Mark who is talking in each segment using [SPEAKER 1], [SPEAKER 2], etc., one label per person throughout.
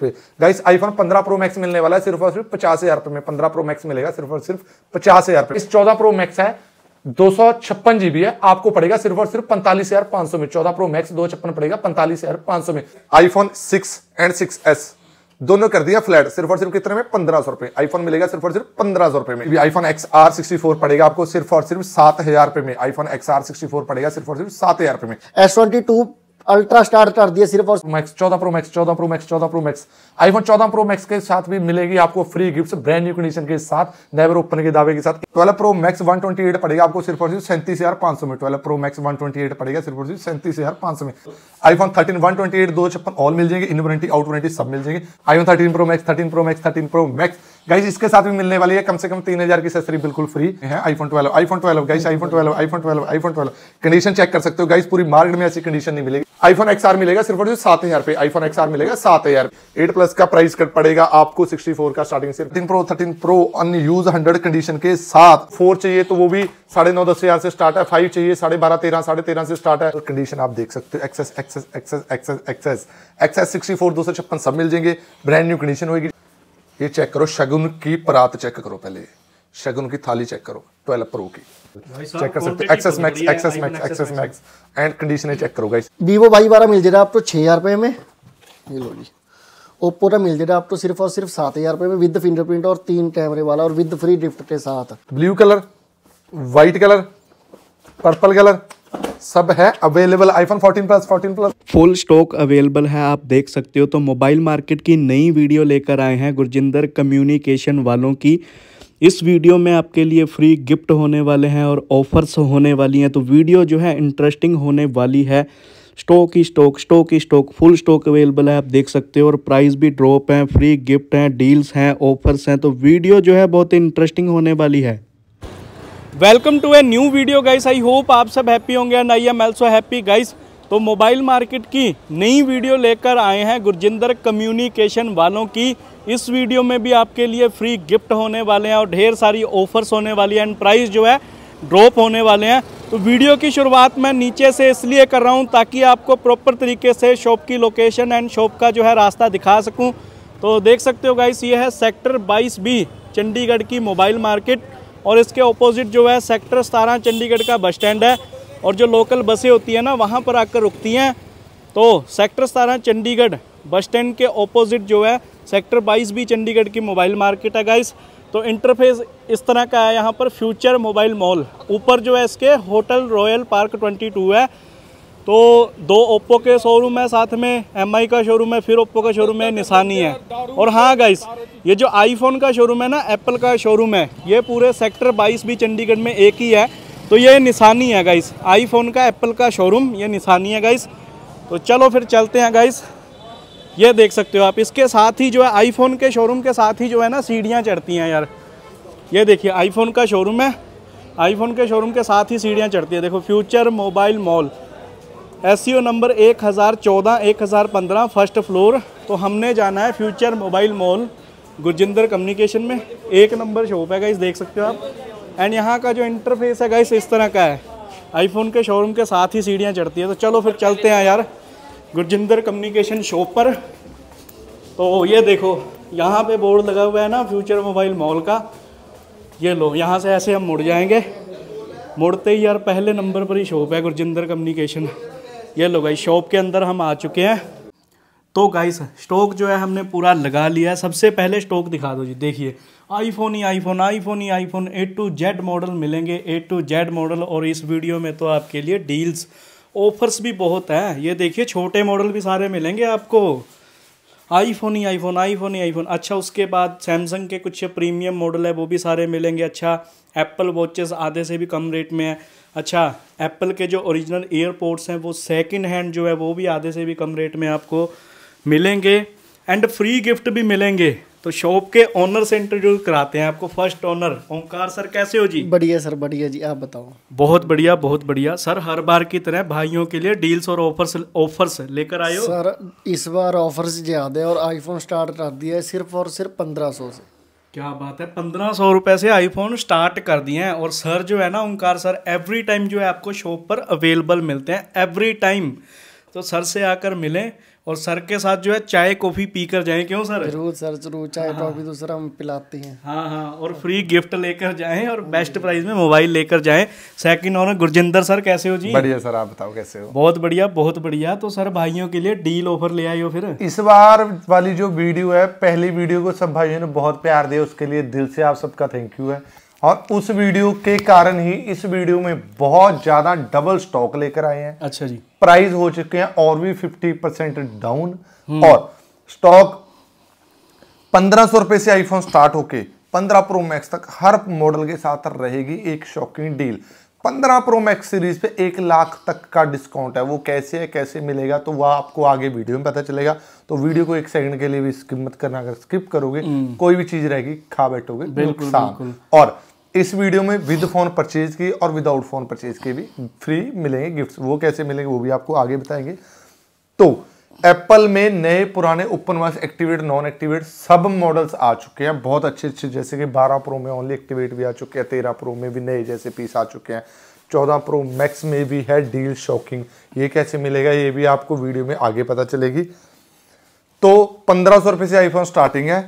[SPEAKER 1] Guys iPhone 15 pro max मिलने वाला है सिर्फ और सिर्फ पचास हजार रुपए में 15 प्रो मैक्स मिलेगा सिर्फ और सिर्फ पचास हजार रुपये इस 14 प्रो मैक्स है दो सौ छप्पन जीबी है आपको पड़ेगा सिर्फ और सिर्फ पैंतालीस हजार पांच सौ में 14 प्रो मैक्स दो छप्पन पड़ेगा पैंतालीस हजार पांच सौ में iPhone six and six S दोनों कर दिया फ्लैट सिर्फ और सिर्फ कितने में पंद्रह सौ रुपए आईफोन मिलेगा सिर्फ और सिर्फ पंद्रह सौ रुपए में iPhone X R sixty four पड़ेगा आपको सिर्फ और सिर्फ सात हजार रुपए में iPhone X R sixty four पड़ेगा सिर्फ और सिर्फ सात हजार रुपए में S twenty two ultra star कर दिया सिर्फ और मैक्स चौदह प्रो मैक्स चौदह प्रो मैक्स चौदह प्रो मैक्स आईफोन चौदह प्रो मैक्स के साथ भी मिलेगी आपको free gift brand new condition के साथ नेवर ओपन के दावे के साथ twelve pro max one twenty eight पड़ेगा आपको सिर्फ और सिर्फ सैंतीस हजार पांच सौ में twelve pro max one twenty eight पड़ेगा सिर्फ और सिर्फ सैंतीस हजार पांच सौ में iPhone thirteen one twenty eight दो छप्पन ऑल मिल जाएंगे इन वारंटी आउट वारंटी सब मिल जाएंगे iPhone thirteen pro max thirteen pro max thirteen pro max guys इसके साथ भी मिलने वाली है कम से कम तीन हजार की सेसरी बिल्कुल फ्री है iPhone twelve iPhone twelve guys iPhone twelve iPhone twelve iPhone twelve condition check कर सकते हो गाइस पूरी मार्केट में ऐसी कंडीशन नहीं मिलेगी आईफोन आर मिलेगा सिर्फ और सिर्फ सात हजार पे आईफोन आर मिलेगा सात हजार एट प्लस का प्राइस कट पड़ेगा आपको 64 का स्टार्टिंग से प्रो थर्टीन प्रो अन्य यूज हंड्रेड कंडीशन के साथ फोर चाहिए तो वो भी साढ़े नौ दस हजार से स्टार्ट है फाइव चाहिए साढ़े बारह तेरह साढ़े तेरह से स्टार्ट है कंडीशन तो आप देख सकते हो XS XS XS XS XS XS sixty four दो सौ छप्पन सब मिल जाएंगे ब्रांड न्यू कंडीशन होगी ये चेक करो शगुन की परात चेक करो पहले शगुन की थाली चेक करो ट्वेल्व प्रो की चेक कर सकते XS max XS max XS max and condition check
[SPEAKER 2] Vivo बारह मिल जाएगा आपको छः हज़ार रुपये में
[SPEAKER 1] ये लो जी
[SPEAKER 2] ओप्पो का मिल जाएगा आपको सिर्फ और सिर्फ सात हज़ार रुपये में विद फिंगरप्रिंट और तीन कैमरे वाला और विद फ्री के साथ
[SPEAKER 1] blue colour white colour purple colour सब है available iPhone 14 plus 14 plus
[SPEAKER 3] full stock available है आप देख सकते हो तो मोबाइल मार्केट की नई वीडियो लेकर आए हैं गुरजिंदर कम्युनिकेशन वालों की इस वीडियो में आपके लिए फ्री गिफ्ट होने वाले हैं और ऑफर्स होने वाली हैं तो वीडियो जो है इंटरेस्टिंग होने वाली है स्टॉक ही स्टॉक स्टॉक ही स्टॉक फुल स्टॉक अवेलेबल है आप देख सकते हो और प्राइस भी ड्रॉप हैं फ्री गिफ्ट हैं डील्स हैं ऑफर्स हैं तो वीडियो जो है बहुत इंटरेस्टिंग होने वाली है welcome to a new video guys I hope आप सब हैप्पी होंगे and I am also happy guys तो मोबाइल मार्केट की नई वीडियो लेकर आए हैं गुरजिंदर कम्युनिकेशन वालों की इस वीडियो में भी आपके लिए फ्री गिफ्ट होने वाले हैं और ढेर सारी ऑफर्स होने वाली हैं एंड प्राइस जो है ड्रॉप होने वाले हैं तो वीडियो की शुरुआत मैं नीचे से इसलिए कर रहा हूं ताकि आपको प्रॉपर तरीके से शॉप की लोकेशन एंड शॉप का जो है रास्ता दिखा सकूं तो देख सकते हो गाइस ये है सेक्टर 22 बी चंडीगढ़ की मोबाइल मार्केट और इसके ऑपोजिट जो है सेक्टर सतारह चंडीगढ़ का बस स्टैंड है और जो लोकल बसें होती हैं ना वहाँ पर आकर रुकती हैं तो सेक्टर सतारह चंडीगढ़ बस स्टैंड के ऑपोजिट जो है सेक्टर 22 भी चंडीगढ़ की मोबाइल मार्केट है गाइस तो इंटरफेस इस तरह का है यहाँ पर फ्यूचर मोबाइल मॉल ऊपर जो है इसके होटल रॉयल पार्क 22 है तो दो ओप्पो के शोरूम है साथ में एम का शोरूम है फिर ओप्पो का शोरूम है निशानी है और हाँ गाइस ये जो आईफोन का शोरूम है ना एप्पल का शोरूम है ये पूरे सेक्टर बाईस भी चंडीगढ़ में एक ही है तो ये निशानी है गाइस आईफोन का एप्पल का शोरूम ये निशानी है गाइस तो चलो फिर चलते हैं गाइस ये देख सकते हो आप इसके साथ ही जो है आईफोन के शोरूम के साथ ही जो है ना सीढ़ियाँ चढ़ती हैं यार ये देखिए आईफोन का शोरूम है आईफोन के शोरूम के साथ ही सीढ़ियाँ चढ़ती है देखो future mobile mall S number एक हज़ार चौदह एक हज़ार पंद्रह फर्स्ट फ्लोर तो हमने जाना है future mobile mall Gurjinder communication में एक नंबर शॉप है गाइस देख सकते हो आप एंड यहाँ का जो इंटरफेस है गाइस इस तरह का है आईफोन के शोरूम के साथ ही सीढ़ियाँ चढ़ती है तो चलो फिर चलते हैं यार गुरजिंदर कम्युनिकेशन शॉप पर तो ये देखो यहाँ पे बोर्ड लगा हुआ है ना फ्यूचर मोबाइल मॉल का ये लो यहाँ से ऐसे हम मुड़ जाएंगे मुड़ते ही यार पहले नंबर पर ही शॉप है गुरजिंदर कम्युनिकेशन ये लो गाई शॉप के अंदर हम आ चुके हैं तो गाइस स्टॉक जो है हमने पूरा लगा लिया है सबसे पहले स्टॉक दिखा दो जी देखिए आईफोन ही आईफोन आईफोन ही iPhone A to Z model मिलेंगे ए टू जेड मॉडल और इस वीडियो में तो आपके लिए डील्स ऑफर्स भी बहुत हैं ये देखिए छोटे मॉडल भी सारे मिलेंगे आपको आईफोन ही आईफोन आईफोन ही आईफोन अच्छा उसके बाद सैमसंग के कुछ प्रीमियम मॉडल है वो भी सारे मिलेंगे अच्छा एप्पल वॉचेस आधे से भी कम रेट में है अच्छा एप्पल के जो ओरिजिनल एयरपोर्ट्स हैं वो सेकंड हैंड जो है वो भी आधे से भी कम रेट में आपको मिलेंगे एंड फ्री गिफ्ट भी मिलेंगे तो शॉप के ओनर से इंटरव्यू कराते हैं आपको फर्स्ट ओनर ओंकार सर कैसे हो जी बढ़िया सर बढ़िया जी आप बताओ बहुत बढ़िया बहुत बढ़िया सर हर बार की तरह भाइयों के लिए डील्स और ऑफर्स ऑफर्स लेकर आयो सर
[SPEAKER 2] इस बार ऑफर्स ज्यादा है और आईफोन स्टार्ट कर दिया है सिर्फ और सिर्फ पंद्रह सौ से क्या बात है पंद्रह सौ
[SPEAKER 3] रुपये से आईफोन स्टार्ट कर दिए हैं और सर जो है ना ओंकार सर एवरी टाइम जो है आपको शॉप पर अवेलेबल मिलते हैं एवरी टाइम तो सर से आकर मिलें और सर के साथ जो है चाय कॉफी पी कर जाए क्यों सर
[SPEAKER 2] जरूर सर जरूर चाय हाँ। कॉफी तो सर हम पिलाते हैं
[SPEAKER 3] हाँ हाँ और फ्री गिफ्ट लेकर जाएं और बेस्ट प्राइस में मोबाइल लेकर जाएं सेकंड ऑनर गुरजिंदर सर कैसे हो जी बढ़िया सर
[SPEAKER 1] आप बताओ कैसे हो
[SPEAKER 3] बहुत बढ़िया बहुत बढ़िया तो सर भाइयों के लिए डील ऑफर ले आई हो फिर इस बार वाली जो
[SPEAKER 1] वीडियो है पहली वीडियो को सब भाइयों ने बहुत प्यार दिया उसके लिए दिल से आप सबका थैंक यू है और उस वीडियो के कारण ही इस वीडियो में बहुत ज्यादा डबल स्टॉक लेकर आए हैं अच्छा जी प्राइस हो चुके हैं और भी फिफ्टी परसेंट डाउन और स्टॉक पंद्रह सौ रुपए से आईफोन स्टार्ट होके पंद्रह प्रो मैक्स तक हर मॉडल के साथ रहेगी एक शॉकिंग डील पंद्रह प्रो मैक्स सीरीज पे एक लाख तक का डिस्काउंट है वो कैसे है कैसे मिलेगा तो वह आपको आगे वीडियो में पता चलेगा तो वीडियो को एक सेकंड के लिए भी स्किप मत करना अगर स्किप करोगे हम्म। कोई भी चीज रहेगी खा बैठोगे बिल्कुल, बिल्कुल। और इस वीडियो में विद फ़ोन परचेज़ की और विदाउट फ़ोन परचेज़ की भी फ्री मिलेंगे गिफ्ट्स वो कैसे मिलेंगे वो भी आपको आगे बताएंगे तो एप्पल में नए पुराने open voice activate non activate सब मॉडल्स आ चुके हैं बहुत अच्छे अच्छे जैसे कि 12 प्रो में ओनली एक्टिवेट भी आ चुके हैं 13 प्रो में भी नए जैसे पीस आ चुके हैं 14 प्रो मैक्स में भी है डील शॉकिंग ये कैसे मिलेगा ये भी आपको वीडियो में आगे पता चलेगी तो पंद्रह सौ रुपये से आईफोन स्टार्टिंग है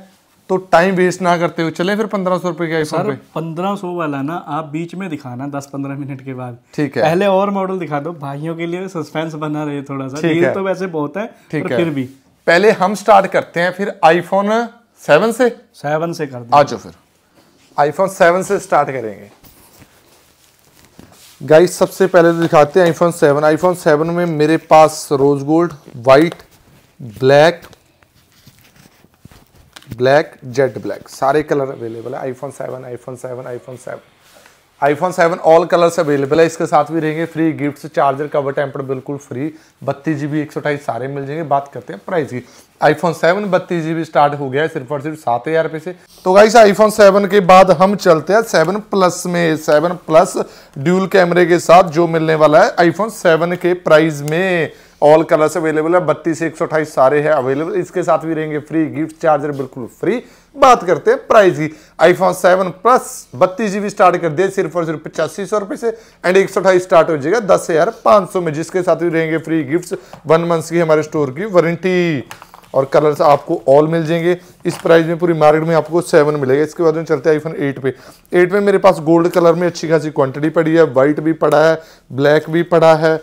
[SPEAKER 1] तो टाइम वेस्ट ना करते हुए चले फिर पंद्रह सौ रुपए का सर पंद्रह सौ
[SPEAKER 3] वाला ना आप बीच में दिखाना दस पंद्रह मिनट के बाद ठीक है पहले और मॉडल दिखा दो भाइयों के लिए
[SPEAKER 1] सस्पेंस बना रहे थोड़ा सा है तो वैसे बहुत है ठीक है फिर भी पहले हम स्टार्ट करते हैं फिर आईफोन सेवन से सेवन से कर आ जाओ फिर आईफोन सेवन से स्टार्ट करेंगे गाइस सबसे पहले तो दिखाते हैं आईफोन सेवन आईफोन सेवन में मेरे पास rose gold white black black jet black सारे कलर अवेलेबल है iPhone seven iPhone seven iPhone seven iPhone seven all colours available है इसके साथ भी रहेंगे free gift charger cover temper बिल्कुल फ्री बत्तीस जी बी एक सौ अठाईस सारे मिल जाएंगे बात करते हैं प्राइस की आईफोन सेवन बत्तीस जी स्टार्ट हो गया है सिर्फ और सिर्फ सात हज़ार रुपये से तो से आईफोन सेवन के बाद हम चलते हैं सेवन प्लस में सेवन प्लस ड्यूल कैमरे के साथ जो मिलने वाला है आईफोन सेवन के प्राइस में ऑल कलर्स अवेलेबल है बत्तीस एक सौ अठाईस सारे हैं अवेलेबल इसके साथ भी रहेंगे फ्री गिफ्ट चार्जर बिल्कुल फ्री बात करते हैं प्राइस की आईफोन 7 प्लस बत्तीस जीबी स्टार्ट कर दे सिर्फ और सिर्फ पचासी सौ रुपये से एंड एक सौ अठाईस स्टार्ट हो जाएगा दस हज़ार पाँच सौ में जिसके साथ भी रहेंगे फ्री गिफ्ट्स वन मंथ्स की हमारे स्टोर की वारंटी और कलर्स आपको ऑल मिल जाएंगे इस प्राइस में पूरी मार्केट में आपको सेवन मिलेगा इसके बाद में चलते हैं आईफोन एट पे एट में मेरे पास गोल्ड कलर में अच्छी खासी क्वांटिटी पड़ी है वाइट भी पड़ा है ब्लैक भी पड़ा है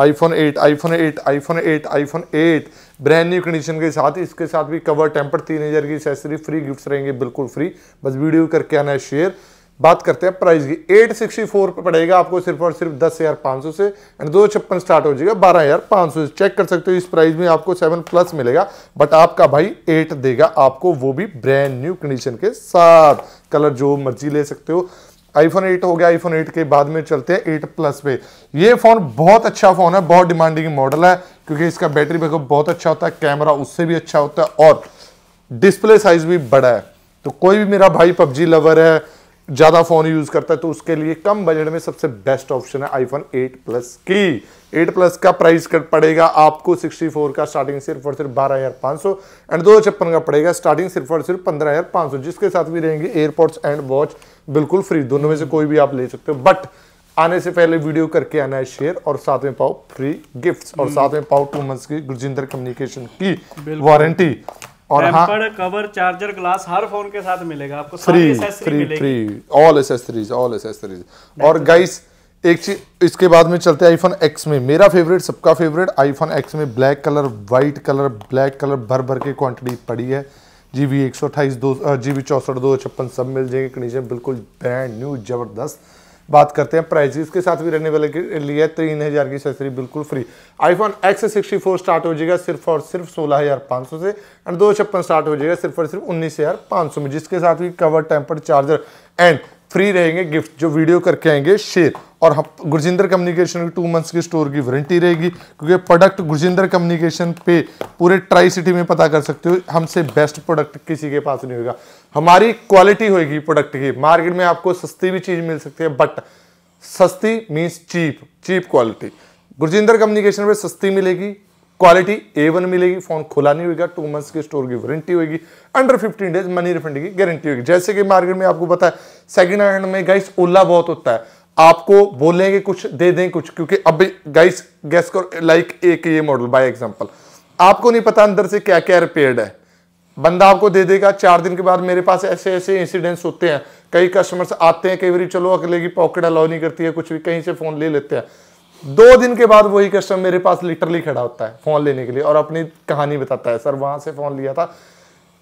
[SPEAKER 1] iPhone 8 iPhone 8 iPhone 8 iPhone 8 brand new condition के साथ इसके साथ भी कवर टेम्पर तीन हज़ार की एक्सेसरी फ्री गिफ्ट्स रहेंगे बिल्कुल फ्री बस वीडियो करके आना है शेयर बात करते हैं प्राइस की एट सिक्सटी फोर पर पड़ेगा आपको सिर्फ और सिर्फ दस हज़ार पाँच सौ से एंड दो छप्पन स्टार्ट हो जाएगा बारह हज़ार पाँच सौ से चेक कर सकते हो इस प्राइस में आपको सेवन प्लस मिलेगा बट आपका भाई एट देगा आपको वो भी ब्रांड न्यू कंडीशन के साथ कलर जो मर्जी ले सकते हो आईफोन 8 हो गया आईफोन 8 के बाद में चलते हैं 8 प्लस पे ये फ़ोन बहुत अच्छा फ़ोन है बहुत डिमांडिंग मॉडल है क्योंकि इसका बैटरी बैकअप बहुत अच्छा होता है कैमरा उससे भी अच्छा होता है और डिस्प्ले साइज भी बड़ा है तो कोई भी मेरा भाई पबजी लवर है ज़्यादा फ़ोन यूज़ करता है तो उसके लिए कम बजट में सबसे बेस्ट ऑप्शन है आईफोन 8 प्लस की 8 प्लस का प्राइस कट पड़ेगा आपको 64 का स्टार्टिंग सिर्फ और सिर्फ बारह हज़ार पांच सौ एंड दो छप्पन का पड़ेगा स्टार्टिंग सिर्फ और सिर्फ पंद्रह हज़ार पांच सौ जिसके साथ भी रहेंगे एयरपोर्ट्स एंड वॉच बिल्कुल फ्री दोनों में से कोई भी आप ले सकते हो बट आने से पहले वीडियो करके आना है शेयर और साथ में पाओ फ्री गिफ्ट्स और साथ में पाओ टू मंथ्स की गुरजिंदर कम्युनिकेशन की वारंटी और हाँ
[SPEAKER 3] कवर चार्जर ग्लास हर फोन के साथ मिलेगा आपको free free
[SPEAKER 1] free all accessories all accessories और गाइस एक चीज इसके बाद में चलते हैं आईफोन एक्स में मेरा फेवरेट सबका फेवरेट आईफोन एक्स में black colour white colour black colour भर भर के क्वांटिटी पड़ी है जी वी एक सौ अट्ठाईस दो जी वी चौंसठ दो छप्पन सब मिल जाएंगे कंडीशन बिल्कुल ब्रांड न्यू जबरदस्त बात करते हैं प्राइस इसके साथ भी रहने वाले के लिए तीन हज़ार की सैसरी बिल्कुल free iPhone X sixty four start हो जाएगा सिर्फ और सिर्फ सोलह हज़ार पाँच सौ से एंड दो छप्पन स्टार्ट हो जाएगा सिर्फ और सिर्फ उन्नीस हज़ार पाँच सौ में जिसके साथ भी cover temper charger and free रहेंगे गिफ्ट जो वीडियो करके आएंगे शेयर और हम गुरजिंदर कम्युनिकेशन की टू मंथ्स की स्टोर की वारंटी रहेगी क्योंकि प्रोडक्ट गुरजिंदर कम्युनिकेशन पे पूरे ट्राई सिटी में पता कर सकते हो हमसे बेस्ट प्रोडक्ट किसी के पास नहीं होगा हमारी क्वालिटी होगी प्रोडक्ट की मार्केट में आपको सस्ती भी चीज़ मिल सकती है बट सस्ती means cheap cheap quality Gurjinder communication पर सस्ती मिलेगी क्वालिटी ए वन मिलेगी फोन खुला नहीं होगा टू मंथ्स की स्टोर की वारंटी होगी under fifteen days money refund की गारंटी होगी जैसे कि मार्केट में आपको पता है सेकंड हैंड में गाइस ओला बहुत होता है आपको बोलेंगे कुछ दे दें कुछ क्योंकि अब गाइस गैस करो लाइक एक ये मॉडल बाय एग्जाम्पल आपको नहीं पता अंदर से क्या क्या रिपेयर्ड है बंदा आपको दे देगा चार दिन के बाद मेरे पास ऐसे ऐसे इंसिडेंट्स होते हैं कई कस्टमर्स आते हैं कई बार चलो अगले की पॉकेट अलाउ नहीं करती है कुछ भी कहीं से फ़ोन ले लेते हैं दो दिन के बाद वही कस्टमर मेरे पास लिटरली खड़ा होता है फोन लेने के लिए और अपनी कहानी बताता है सर वहां से फोन लिया था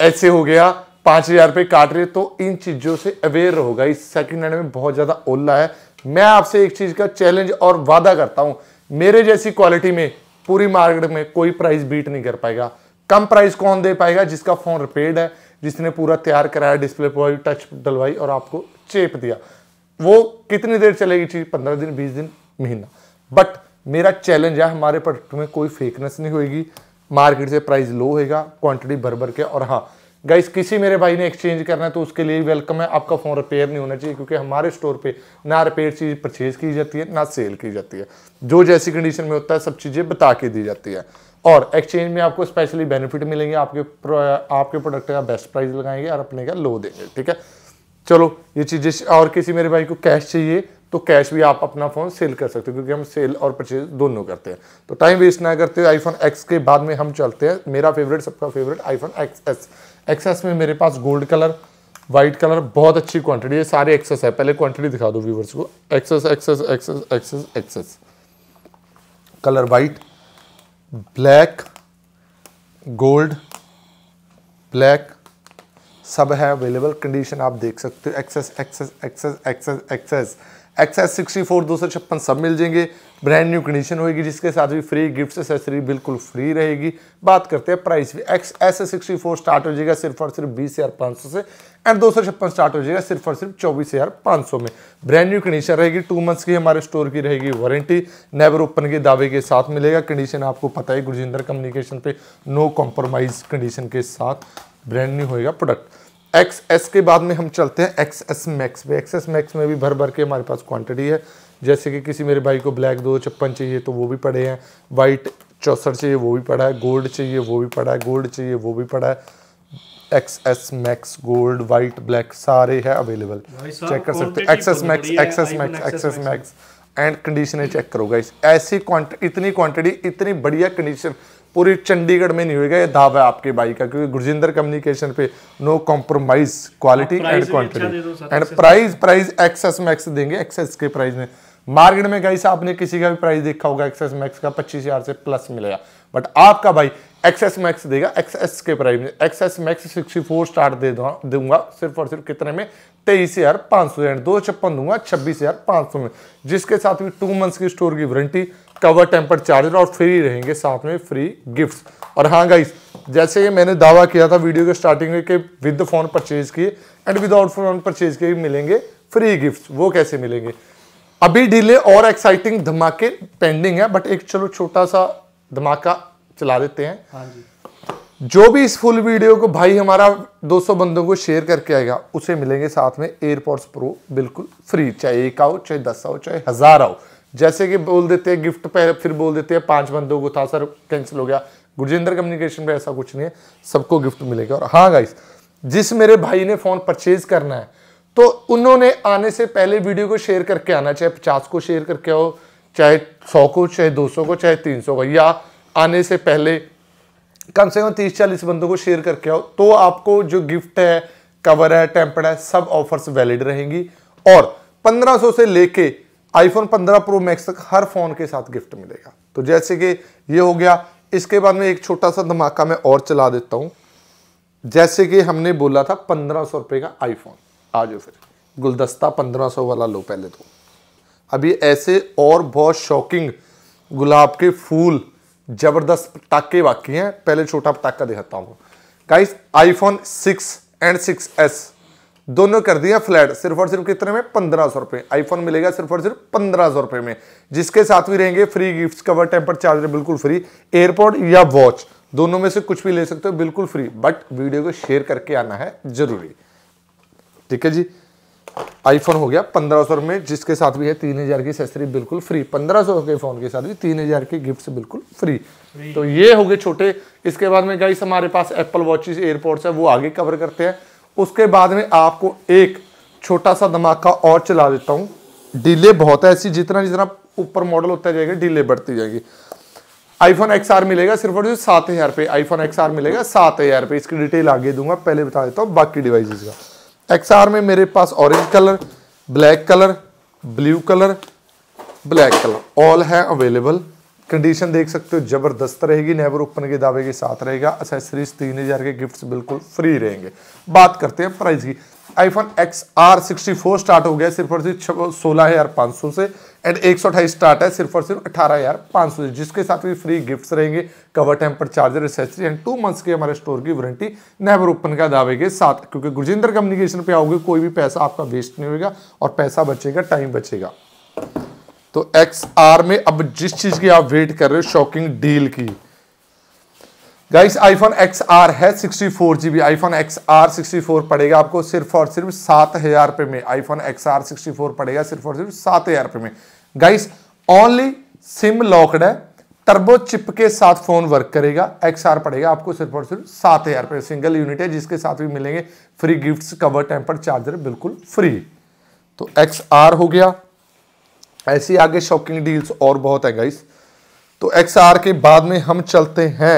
[SPEAKER 1] ऐसे हो गया पांच हजार रुपये काट रहे तो इन चीजों से अवेयर होगा इस सेकंड हैंड में बहुत ज्यादा ओला है मैं आपसे एक चीज का चैलेंज और वादा करता हूं मेरे जैसी क्वालिटी में पूरी मार्केट में कोई प्राइस बीट नहीं कर पाएगा कम प्राइस कौन दे पाएगा जिसका फोन रिपेयर्ड है जिसने पूरा तैयार कराया डिस्प्ले पॉइंट टच डलवाई और आपको चेप दिया वो कितनी देर चलेगी चीज पंद्रह दिन बीस दिन महीना बट मेरा चैलेंज है हमारे प्रोडक्ट में कोई फेकनेस नहीं होगी मार्केट से प्राइस लो होगा क्वांटिटी भर भर के और हाँ गाइस किसी मेरे भाई ने एक्सचेंज करना है तो उसके लिए वेलकम है आपका फ़ोन रिपेयर नहीं होना चाहिए क्योंकि हमारे स्टोर पे ना रिपेयर चीज़ परचेज की जाती है ना सेल की जाती है जो जैसी कंडीशन में होता है सब चीज़ें बता के दी जाती है और एक्सचेंज में आपको स्पेशली बेनिफिट मिलेंगे आपके आपके प्रोडक्ट का बेस्ट प्राइस लगाएंगे और अपने का लो देंगे ठीक है चलो ये चीज़ें और किसी मेरे भाई को कैश चाहिए तो कैश भी आप अपना फ़ोन सेल कर सकते हो क्योंकि हम सेल और परचेज दोनों करते हैं तो टाइम वेस्ट ना करते हुए आईफोन एक्स के बाद में हम चलते हैं मेरा फेवरेट सबका favourite iPhone X S X S में मेरे पास गोल्ड कलर वाइट कलर बहुत अच्छी क्वांटिटी है सारे एक्सेस है पहले क्वांटिटी दिखा दो व्यूवर्स को XS XS XS XS XS colour white black gold black सब है अवेलेबल कंडीशन आप देख सकते हो XS XS XS XS XS X S sixty four दो सौ छप्पन सब मिल जाएंगे ब्रांड न्यू कंडीशन होगी जिसके साथ भी फ्री गिफ्ट एसेसरी बिल्कुल फ्री रहेगी बात करते हैं प्राइस भी X S sixty four start हो जाएगा सिर्फ और सिर्फ बीस हज़ार पाँच सौ से एंड दो सौ छप्पन स्टार्ट हो जाएगा सिर्फ और सिर्फ चौबीस हज़ार पाँच सौ में ब्रांड न्यू कंडीशन रहेगी टू मंथ्स की हमारे स्टोर की रहेगी वारंटी नेबर ओपन के दावे के साथ मिलेगा कंडीशन आपको पता है गुरजिंदर कम्युनिकेशन पे नो कॉम्प्रोमाइज़ कंडीशन के साथ ब्रांड न्यू होएगा प्रोडक्ट एक्स एस के बाद में हम चलते हैं एक्स एस मैक्स पे एक्स एस मैक्स में भी भर भर के हमारे पास क्वांटिटी है जैसे कि किसी मेरे भाई को ब्लैक दो छप्पन चाहिए तो वो भी पड़े हैं वाइट चौसठ चाहिए वो भी पड़ा है गोल्ड चाहिए वो भी पड़ा है गोल्ड चाहिए वो भी पड़ा है X S max gold white black सारे है अवेलेबल चेक कर सकते हैं X S max X S max X S max and condition check करोगा इस ऐसी इतनी क्वांटिटी इतनी बढ़िया कंडीशन पूरी चंडीगढ़ में नहीं होगा ये दावा आपके भाई का क्योंकि गुरजिंदर कम्युनिकेशन पे no compromise quality and quantity and price price XS max देंगे एक्सेस के प्राइस में मार्केट में गई आपने किसी का भी प्राइस देखा होगा एक्सएस मैक्स का पच्चीस हजार से प्लस मिलेगा बट आपका भाई एक्सएस मैक्स देगा एक्सएस के प्राइस में XS max sixty four star दे दूंगा सिर्फ और सिर्फ कितने में तेईस हजार पाँच सौ दो छप्पन दूंगा छब्बीस हजार पाँच सौ में जिसके साथ भी टू मंथ्स की स्टोर की वारंटी कवर टेम्पर चार्जर और फ्री रहेंगे साथ में फ्री गिफ्ट्स और हाँ गाइस जैसे कि मैंने दावा किया था वीडियो के स्टार्टिंग में कि विद फोन परचेज किए एंड विदाउट फोन परचेज किए मिलेंगे फ्री गिफ्ट्स वो कैसे मिलेंगे अभी डिले और एक्साइटिंग धमाके पेंडिंग है बट एक चलो छोटा सा धमाका चला देते हैं हाँ जी जो भी इस फुल वीडियो को भाई हमारा 200 बंदों को शेयर करके आएगा उसे मिलेंगे साथ में एयरपोर्ट्स प्रो बिल्कुल फ्री चाहे एक आओ चाहे दस आओ चाहे हजार आओ जैसे कि बोल देते हैं गिफ्ट पे फिर बोल देते हैं पांच बंदों को था सर कैंसिल हो गया गुरजेंद्र कम्युनिकेशन पे ऐसा कुछ नहीं है सबको गिफ्ट मिलेगा और हाँ गाइस जिस मेरे भाई ने फ़ोन परचेज करना है तो उन्होंने आने से पहले वीडियो को शेयर करके आना चाहे पचास को शेयर करके आओ चाहे सौ को चाहे दो सौ को चाहे तीन सौ को या आने से पहले कम से कम तीस चालीस बंदों को शेयर करके आओ तो आपको जो गिफ्ट है कवर है टेम्पर है सब ऑफर्स वैलिड रहेंगी और 1500 से लेके आईफोन 15 प्रो मैक्स तक हर फ़ोन के साथ गिफ्ट मिलेगा तो जैसे कि ये हो गया इसके बाद में एक छोटा सा धमाका मैं और चला देता हूँ जैसे कि हमने बोला था पंद्रह सौ रुपए का आईफोन आ जाओ फिर गुलदस्ता पंद्रह सौ वाला लो पहले तो अभी ऐसे और बहुत शॉकिंग गुलाब के फूल ज़बरदस्त पटाखे बाकी हैं पहले छोटा पटाखा दिखाता हूँ guys iPhone six and six S दोनों कर दिया फ्लैट सिर्फ और सिर्फ कितने में पंद्रह सौ रुपए आईफोन मिलेगा सिर्फ और सिर्फ पंद्रह सौ रुपए में जिसके साथ भी रहेंगे free gift cover temper charger बिल्कुल फ्री एयरपोर्ट या वॉच दोनों में से कुछ भी ले सकते हो बिल्कुल फ्री बट वीडियो को शेयर करके आना है जरूरी ठीक है जी आईफोन हो गया पंद्रह सौ में जिसके साथ भी है तीन हजार की सेसरी बिल्कुल फ्री पंद्रह सौ के फोन के साथ भी तीन हजार के गिफ्ट बिल्कुल फ्री तो ये हो गए छोटे इसके बाद में गाइस हमारे पास एप्पल वॉचेस एयरपोर्ट्स है वो आगे कवर करते हैं उसके बाद में आपको एक छोटा सा धमाका और चला देता हूँ डिले बहुत है ऐसी जितना जितना ऊपर मॉडल होता जाएगा डिले बढ़ती जाएगी आईफोन एक्स आर मिलेगा सिर्फ और सिर्फ सात हज़ार रुपये आईफोन एक्स आर मिलेगा सात हज़ार रुपये इसकी डिटेल आगे दूंगा पहले बता देता हूँ बाकी डिवाइसेस का एक्स आर में मेरे पास orange colour black colour blue colour black colour all है अवेलेबल कंडीशन देख सकते हो जबरदस्त रहेगी नेवर ओपन के दावे के साथ रहेगा असेसरीज अच्छा, तीन हज़ार के गिफ्ट्स बिल्कुल फ्री रहेंगे बात करते हैं प्राइस की iPhone X R sixty four start हो गया सिर्फ और सिर्फ सोलह हज़ार पाँच सौ से एंड एक सौ अठाईस स्टार्ट है सिर्फ और सिर्फ अठारह हज़ार पाँच सौ से जिसके साथ भी फ्री गिफ्ट्स रहेंगे cover temper charger accessory and two months की हमारे स्टोर की वारंटी नेवर ओपन का दावे के साथ क्योंकि गुरजिंदर कम्युनिकेशन पे आओगे कोई भी पैसा आपका वेस्ट नहीं होगा और पैसा बचेगा टाइम बचेगा तो एक्स आर में अब जिस चीज की आप वेट कर रहे हो शॉकिंग डील की गाइस आईफोन एक्स आर है sixty four GB iPhone X R sixty four पड़ेगा आपको सिर्फ और सिर्फ सात हजार रुपए में iPhone X R sixty four पड़ेगा सिर्फ और सिर्फ सात हजार रुपए में गाइस ओनली सिम लॉकड है टर्बो चिप के साथ फोन वर्क करेगा एक्स आर पड़ेगा आपको सिर्फ और सिर्फ सात हजार रुपए सिंगल यूनिट है जिसके साथ भी मिलेंगे free gift cover temper charger बिल्कुल फ्री तो एक्स आर हो गया ऐसी आगे शॉकिंग डील्स और बहुत है गाइस तो एक्स आर के बाद में हम चलते हैं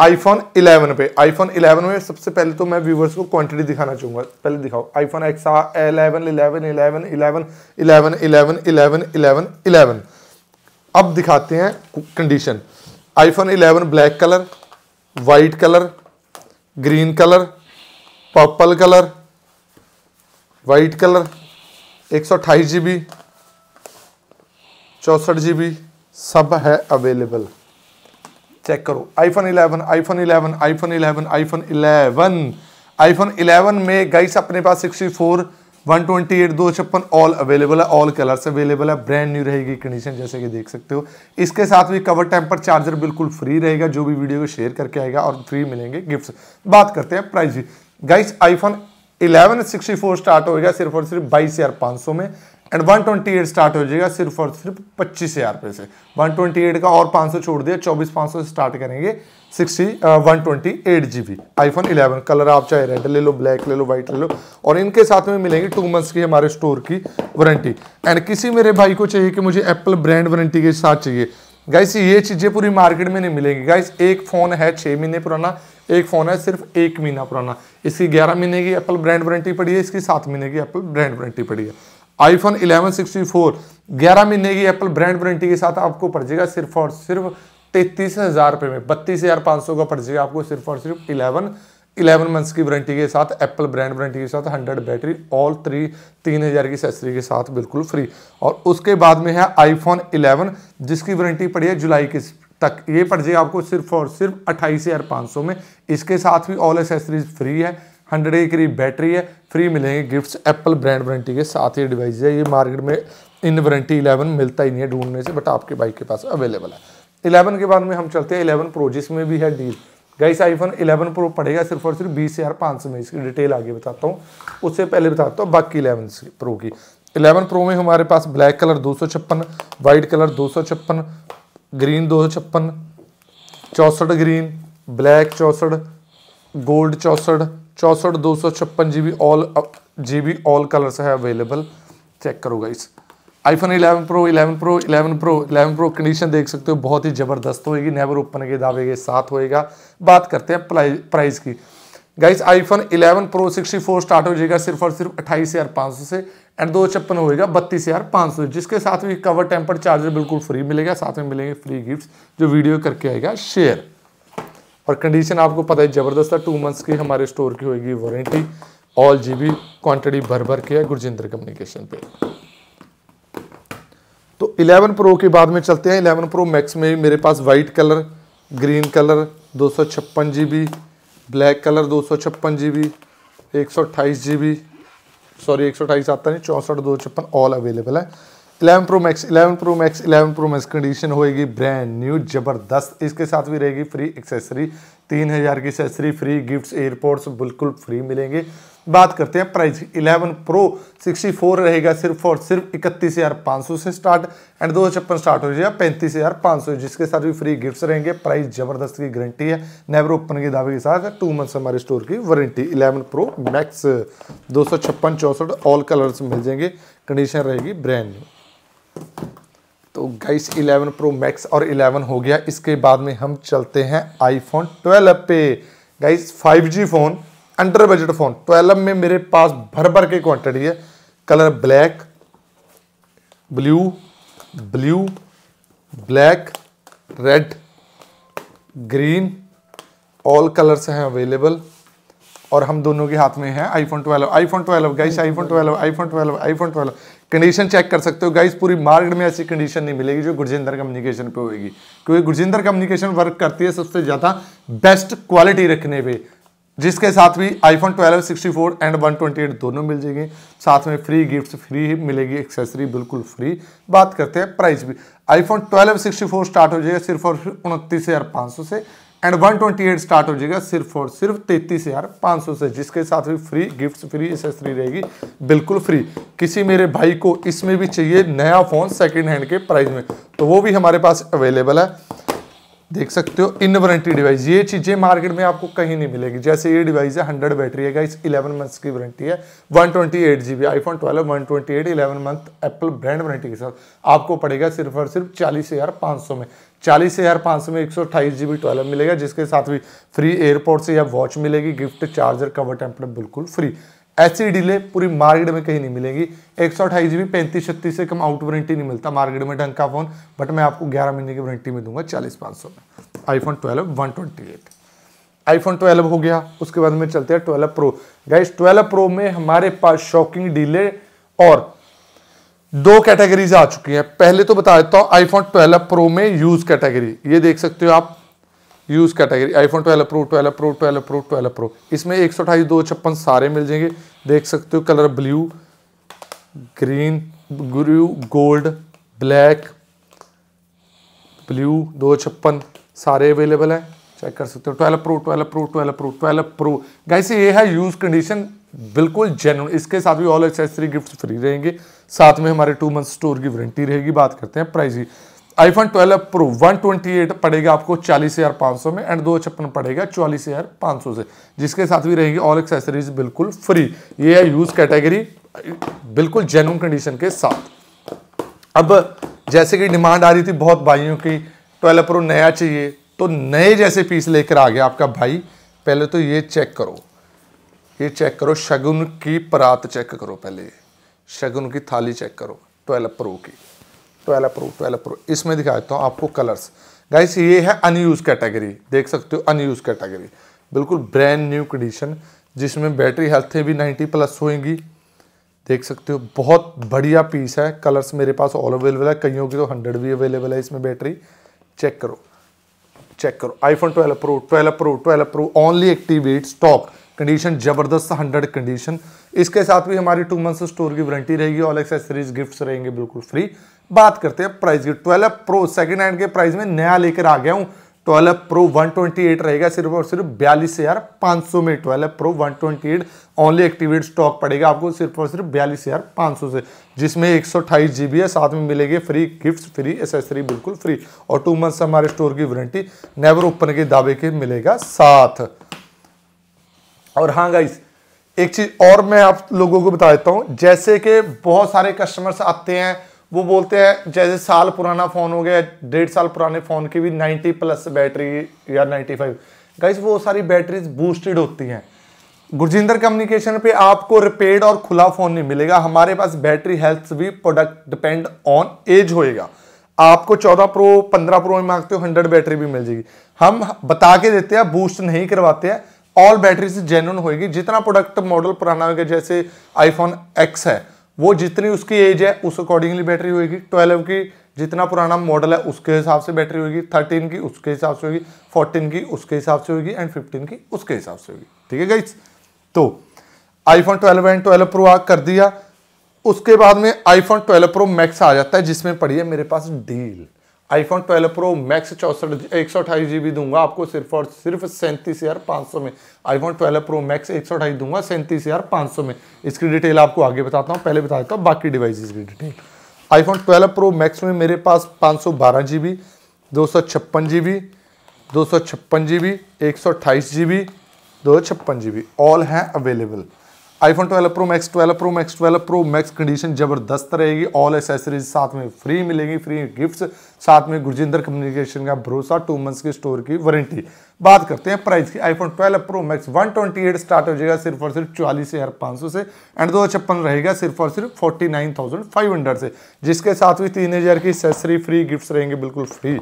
[SPEAKER 1] आईफोन 11 पे आईफोन 11 में सबसे पहले तो मैं व्यूवर्स को क्वांटिटी दिखाना चाहूंगा पहले दिखाओ iPhone X R eleven eleven eleven eleven eleven eleven eleven eleven eleven अब दिखाते हैं condition iPhone 11 black colour white colour green colour purple colour white colour एक सौ अट्ठाईस जी बी चौंसठ जी बी सब है अवेलेबल चेक करो iPhone 11 iPhone 11 iPhone 11 iPhone 11 iPhone 11 में गाइस अपने पास 64 128 दो छप्पन ऑल अवेलेबल है ऑल कलर्स अवेलेबल है ब्रांड न्यू रहेगी कंडीशन जैसे कि देख सकते हो इसके साथ भी कवर टेम्पर चार्जर बिल्कुल फ्री रहेगा जो भी वीडियो को शेयर करके आएगा और फ्री मिलेंगे गिफ्ट बात करते हैं प्राइस भी guys iPhone sixty four start होगा सिर्फ और सिर्फ बाईस हज़ार में and one twenty eight start हो जाएगा सिर्फ और सिर्फ पच्चीस हज़ार रुपये से वन ट्वेंटी एट का और पाँच सौ छोड़ दिया चौबीस पाँच सौ स्टार्ट करेंगे sixty one twenty eight G B iPhone eleven colour आप चाहे रेड ले लो ब्लैक ले लो वाइट ले लो और इनके साथ में मिलेंगी टू मंथ्स की हमारे स्टोर की वारंटी एंड किसी मेरे भाई को चाहिए कि मुझे एप्पल ब्रांड वारंटी के साथ चाहिए गाइस ये चीज़ें पूरी मार्केट में नहीं मिलेंगी गाइस एक फ़ोन है छः महीने पुराना एक फ़ोन है सिर्फ एक महीना पुराना इसकी ग्यारह महीने की एप्पल ब्रांड वारंटी पड़ी है इसकी सात महीने की एप्पल ब्रांड वारंटी पड़ी है आईफोन 1164 11 महीने की एप्पल ब्रांड वारंटी के साथ आपको पड़ जाएगा सिर्फ और सिर्फ तैतीस हज़ार रुपये में बत्तीस हज़ार पाँच सौ का पड़ जाएगा आपको सिर्फ और सिर्फ इलेवन इलेवन मंथ्स की वारंटी के साथ एप्पल ब्रांड वारंटी के साथ हंड्रेड बैटरी ऑल थ्री तीन हज़ार की सैसरी के साथ बिल्कुल फ्री और उसके बाद में है आईफोन इलेवन जिसकी वारंटी पड़ी है जुलाई के तक ये पड़ जाएगा आपको सिर्फ और सिर्फ अट्ठाईस हज़ार पाँच सौ में इसके साथ भी ऑल एसेसरीज फ्री है हंड्रेड के करीब बैटरी है फ्री मिलेंगे गिफ्ट्स एप्पल ब्रांड वारंटी के साथ ये डिवाइस है ये मार्केट में इन वारंटी इलेवन मिलता ही नहीं है ढूंढने से बट आपके बाइक के पास अवेलेबल है इलेवन के बाद में हम चलते हैं इलेवन प्रो जिसमें भी है deal guys iPhone eleven pro पड़ेगा सिर्फ और सिर्फ बीस हज़ार पाँच सौ में इसकी डिटेल आगे बताता हूँ उससे पहले बताता हूँ बाकी इलेवन प्रो की इलेवन प्रो में हमारे पास ब्लैक कलर दो सौ छप्पन वाइट कलर दो सौ छप्पन ग्रीन दो सौ छप्पन चौंसठ ग्रीन ब्लैक चौंसठ गोल्ड चौंसठ चौंसठ दो सौ छप्पन G B all G B all colours है अवेलेबल चेक करो guys iPhone 11 pro 11 pro 11 pro 11 pro condition देख सकते हो बहुत ही ज़बरदस्त होएगी नेवर ओपन के दावे के साथ होएगा बात करते हैं प्राइस की गाइस आईफोन 11 प्रो 64 स्टार्ट हो जाएगा सिर्फ और सिर्फ अट्ठाईस हज़ार पाँच सौ से एंड दो छप्पन होएगा बत्तीस हज़ार पाँच सौ जिसके साथ भी कवर टेम्पर चार्जर बिल्कुल फ्री मिलेगा साथ में मिलेंगे फ्री गिफ्ट जो वीडियो करके आएगा शेयर और कंडीशन आपको पता है ज़बरदस्त है टू मंथ्स की हमारे स्टोर की होगी warranty all G B quantity भर भर के है गुरजिंदर कम्युनिकेशन पे तो 11 प्रो के बाद में चलते हैं 11 प्रो मैक्स में मेरे पास वाइट कलर ग्रीन कलर दो सौ छप्पन जी बी ब्लैक कलर दो सौ छप्पन जी बी एक सौ अट्ठाईस जी बी सॉरी एक सौ अट्ठाईस आता नहीं चौंसठ दो छप्पन ऑल अवेलेबल है eleven pro max eleven pro max eleven pro max condition होएगी ब्रांड न्यू ज़बरदस्त इसके साथ भी रहेगी फ्री एक्सेसरी तीन हज़ार की एक्सेसरी फ्री गिफ्ट्स एयरपोर्ट्स बिल्कुल फ्री मिलेंगे बात करते हैं price eleven pro sixty four रहेगा सिर्फ और सिर्फ इकतीस हज़ार पाँच सौ से स्टार्ट एंड दो छप्पन स्टार्ट हो जाएगा पैंतीस हज़ार पाँच सौ जिसके साथ भी फ्री गिफ्ट्स रहेंगे प्राइस ज़बरदस्त की गारंटी है नेवर ओपन के दावे के साथ टू मंथ्स हमारे स्टोर की वारंटी इलेवन प्रो मैक्स दो सौ छप्पन चौंसठ ऑल कलर्स मिल जाएंगे कंडीशन रहेगी ब्रांड न्यू तो गाइस 11 प्रो मैक्स और 11 हो गया इसके बाद में हम चलते हैं आईफोन 12 पे guys 5G phone under budget phone 12 में मेरे पास भर भर के क्वांटिटी है colour black blue blue black red green all colours हैं अवेलेबल और हम दोनों के हाथ में है iPhone 12 iPhone 12 guys iPhone 12 iPhone 12 iPhone 12 condition check कर सकते हो गाइस पूरी मार्केट में ऐसी कंडीशन नहीं मिलेगी जो गुरजिंदर कम्युनिकेशन पे होगी क्योंकि गुरजिंदर कम्युनिकेशन वर्क करती है सबसे ज़्यादा बेस्ट क्वालिटी रखने पे जिसके साथ भी आईफोन 12, 64 एंड 128 दोनों मिल जाएंगे साथ में फ्री गिफ्ट्स फ्री मिलेगी एक्सेसरी बिल्कुल फ्री बात करते हैं प्राइस भी आईफोन सिक्सटी फोर स्टार्ट हो जाएगा सिर्फ और उनतीस हज़ार पाँच सौ से एंड 128 स्टार्ट हो जाएगा सिर्फ और सिर्फ तैतीस हज़ार पाँच सौ से जिसके साथ भी फ्री गिफ्ट्स फ्री एसेसरी रहेगी बिल्कुल फ्री किसी मेरे भाई को इसमें भी चाहिए नया फ़ोन सेकेंड हैंड के प्राइस में तो वो भी हमारे पास अवेलेबल है देख सकते हो इन वारंटी डिवाइस ये चीज़ें मार्केट में आपको कहीं नहीं मिलेगी जैसे ये डिवाइस है हंड्रेड बैटरी है इस इलेवन मंथ्स की वारंटी है one twenty eight G B iPhone twelve one twenty eight eleven month Apple brand warranty के साथ आपको पड़ेगा सिर्फ और सिर्फ चालीस हज़ार पाँच सौ में चालीस हज़ार पाँच सौ में एक सौ अट्ठाईस जी बी ट्वेल्व मिलेगा जिसके साथ भी फ्री एयरपोर्ट से या वॉच मिलेगी गिफ्ट चार्जर कवर टेम्पर बिल्कुल फ्री ऐसी डीले पूरी मार्केट में कहीं नहीं मिलेंगी एक सौ अठाईस जी बी पैंतीस छत्तीस से कम आउट वारंटी नहीं मिलता मार्केट में ढंग का फोन बट मैं आपको ग्यारह महीने की वारंटी में दूंगा चालीस पाँच सौ में iPhone twelve one twenty eight iPhone twelve हो गया उसके बाद में चलते हैं twelve pro guys twelve pro में हमारे पास शॉकिंग डीले और दो कैटेगरीज आ चुकी हैं पहले तो बता देता हूँ आईफोन ट्वेल्व प्रो में यूज कैटेगरी ये देख सकते हो आप use category iPhone 12 pro 12 pro 12 pro 12 pro इसमें एक सौ अठाईस दो छप्पन सारे मिल जाएंगे देख सकते हो कलर ब्लू ग्रीन ग्रू गोल्ड ब्लैक ब्लू दो छप्पन सारे अवेलेबल है चेक कर सकते हो twelve pro twelve pro twelve pro twelve pro guys ये है यूज़ कंडीशन बिल्कुल जेनुअन इसके साथ भी ऑल एक्सेसरी गिफ्ट फ्री रहेंगे साथ में हमारे टू मंथ स्टोर की वारंटी रहेगी बात करते हैं प्राइस की iPhone 12 twelve pro one twenty eight पड़ेगा आपको चालीस हज़ार पाँच सौ में एंड दो छप्पन पड़ेगा चौलीस हज़ार पाँच सौ से जिसके साथ भी रहेगी ऑल एक्सेसरीज बिल्कुल फ्री ये है यूज़ कैटेगरी बिल्कुल जेनुअन कंडीशन के साथ अब जैसे कि डिमांड आ रही थी बहुत भाइयों की ट्वेल्व प्रो नया चाहिए तो नए जैसे पीस लेकर आ गया आपका भाई पहले तो ये चेक करो ये चेक करो शगुन की परात चेक करो पहले शगुन की थाली चेक करो ट्वेल्व प्रो की ट्वेल्व प्रो ट्वेल्व प्रो इसमें दिखा देता हूँ आपको कलर्स गाइस ये है अनयूज कैटेगरी देख सकते हो अनयूज कैटेगरी बिल्कुल ब्रांड न्यू कंडीशन जिसमें बैटरी हेल्थें भी 90 प्लस होएंगी देख सकते हो बहुत बढ़िया पीस है कलर्स मेरे पास ऑल अवेलेबल है कईयों की तो हंड्रेड भी अवेलेबल है इसमें बैटरी चेक करो चेक करो iPhone 12 pro 12 pro 12 pro only activate stock condition जबरदस्त हंड्रेड कंडीशन इसके साथ भी हमारी टू मंथ्स स्टोर की वारंटी रहेगी ऑल एक्सेसरीज गिफ्ट्स रहेंगे बिल्कुल फ्री बात करते हैं प्राइस की ट्वेल्व प्रो सेकेंड हैंड के प्राइस में नया लेकर आ गया हूँ ट्वेल्व प्रो 128 रहेगा सिर्फ और सिर्फ बयालीस हज़ार पाँच सौ में twelve pro 128 only activate stock पड़ेगा आपको सिर्फ और सिर्फ बयालीस हज़ार पाँच सौ से जिसमें एक सौ अठाईस जी बी है साथ में मिलेगी फ्री गिफ्ट्स फ्री एसेसरी बिल्कुल फ्री और टू मंथ्स हमारे स्टोर की वारंटी नेवर ओपन के दावे के मिलेगा साथ और हाँ गाइस एक चीज़ और मैं आप लोगों को बता देता हूँ जैसे कि बहुत सारे कस्टमर्स आते हैं वो बोलते हैं जैसे साल पुराना फ़ोन हो गया डेढ़ साल पुराने फ़ोन की भी 90 प्लस बैटरी या 95 फाइव गाइस वो सारी बैटरीज बूस्टेड होती हैं गुरजिंदर कम्युनिकेशन पे आपको रिपेयर्ड और खुला फ़ोन नहीं मिलेगा हमारे पास बैटरी हेल्थ भी प्रोडक्ट डिपेंड ऑन एज होएगा आपको 14 प्रो 15 प्रो में मांगते हो 100 बैटरी भी मिल जाएगी हम बता के देते हैं बूस्ट नहीं करवाते हैं ऑल बैटरी से जेनुअन होएगी जितना प्रोडक्ट मॉडल पुराना होगा जैसे आईफोन एक्स है वो जितनी उसकी एज है उस अकॉर्डिंगली बैटरी होगी ट्वेल्व की जितना पुराना मॉडल है उसके हिसाब से बैटरी होगी थर्टीन की उसके हिसाब से होगी फोर्टीन की उसके हिसाब से होगी एंड फिफ्टीन की उसके हिसाब से होगी ठीक है गाइज तो आईफोन 12 एंड 12 प्रो आ कर दिया उसके बाद में आईफोन 12 प्रो मैक्स आ जाता है जिसमें पड़ी है मेरे पास डील आईफोन 12 प्रो मैक्स चौसठ एक सौ अठाईस जी बी दूंगा आपको सिर्फ और सिर्फ सैंतीस हज़ार पाँच सौ में आईफोन 12 प्रो मैक्स एक सौ अठाईस दूंगा सैंतीस हज़ार पाँच सौ में इसकी डिटेल आपको आगे बताता हूँ पहले बता देता हूँ बाकी डिवाइसेस की डिटेल आईफोन 12 प्रो मैक्स में मेरे पास पाँच सौ बारह जी बी दो सौ छप्पन जी बी दो सौ छप्पन जी बी एक सौ अट्ठाईस जी बी दो सौ छप्पन जी बी ऑल हैं available iPhone 12 pro max 12 pro max 12 pro max condition जबरदस्त रहेगी ऑल एसेसरीज साथ में फ्री मिलेंगी फ्री गिफ्ट्स साथ में गुरजिंदर कम्युनिकेशन का भरोसा टू मंथ्स की स्टोर की वारंटी बात करते हैं प्राइस की आईफोन 12 प्रो मैक्स 128 स्टार्ट हो जाएगा सिर्फ और सिर्फ चौलीस हज़ार पाँच सौ से एंड दो छप्पन रहेगा सिर्फ और सिर्फ हंड्रेड से जिसके साथ भी तीन हज़ार की एसेसरी फ्री गिफ्ट्स रहेंगे बिल्कुल फ्री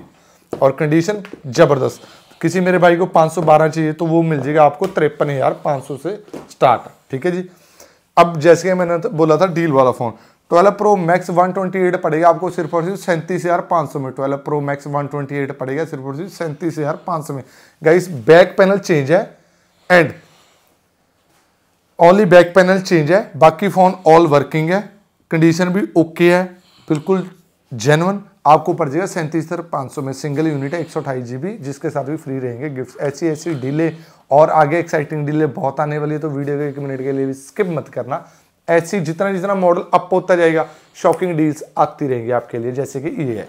[SPEAKER 1] और कंडीशन ज़बरदस्त किसी मेरे भाई को बारह चाहिए तो वो मिल जाएगा आपको तिरपन हज़ार पाँच सौ से स्टार्ट ठीक है जी अब जैसे कि मैंने तो बोला था डील वाला phone twelve pro max one twenty eight पड़ेगा आपको सिर्फ और सिर्फ सैंतीस हज़ार पाँच सौ में twelve pro max one twenty eight पड़ेगा सिर्फ और सिर्फ सैंतीस हज़ार पाँच सौ में गाइस बैक पैनल चेंज है and only back panel change है बाकी फ़ोन ऑल वर्किंग है कंडीशन भी ओके है बिल्कुल जेनवन आपको पड़ जाएगा सैंतीस हजार पाँच सौ में सिंगल यूनिट है एक सौ अठाईस जी बी जिसके साथ भी फ्री रहेंगे गिफ्ट ऐसी ऐसी डीले और आगे एक्साइटिंग डीले बहुत आने वाली है तो वीडियो को एक मिनट के लिए भी स्किप मत करना ऐसी जितना जितना मॉडल अप होता जाएगा शॉकिंग डील्स आती रहेंगी आपके लिए जैसे कि ये है